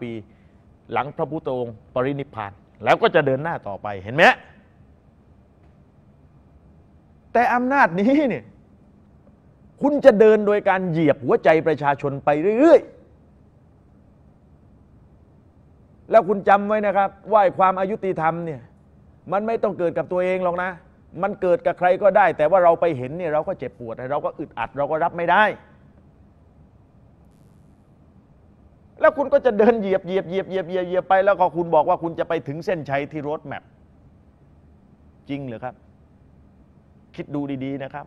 ปี หลังพระพุทธองค์ ปรินิพพานแล้วก็จะเดินหน้าต่อไปเห็นไหมแต่อำนาจนี้เนี่ยคุณจะเดินโดยการเหยียบหัวใจประชาชนไปเรื่อยๆ แล้วคุณจำไว้นะครับ ว่าความอายุติธรรมเนี่ยมันไม่ต้องเกิดกับตัวเองหรอกนะ มันเกิดกับใครก็ได้ แต่ว่าเราไปเห็นเนี่ยเราก็เจ็บปวดเราก็อึดอัดเราก็รับไม่ได้แล้วคุณก็จะเดินเหยียบเหยียบเหยียบเหยียบเหยียบเหยียบไปแล้วก็คุณบอกว่าคุณจะไปถึงเส้นชัยที่รถแมพจริงหรือครับ คิดดูดีๆนะครับ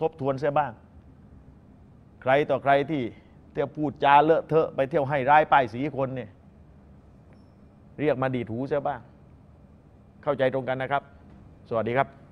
ทบทวนเสียบ้าง ใครต่อใครที่เที่ยวพูดจาเลอะเทอะ ไปเที่ยวให้ร้ายป้ายสีคนเนี่ยเรียกมาดีถูเสียบ้าง เข้าใจตรงกันนะครับ สวัสดีครับ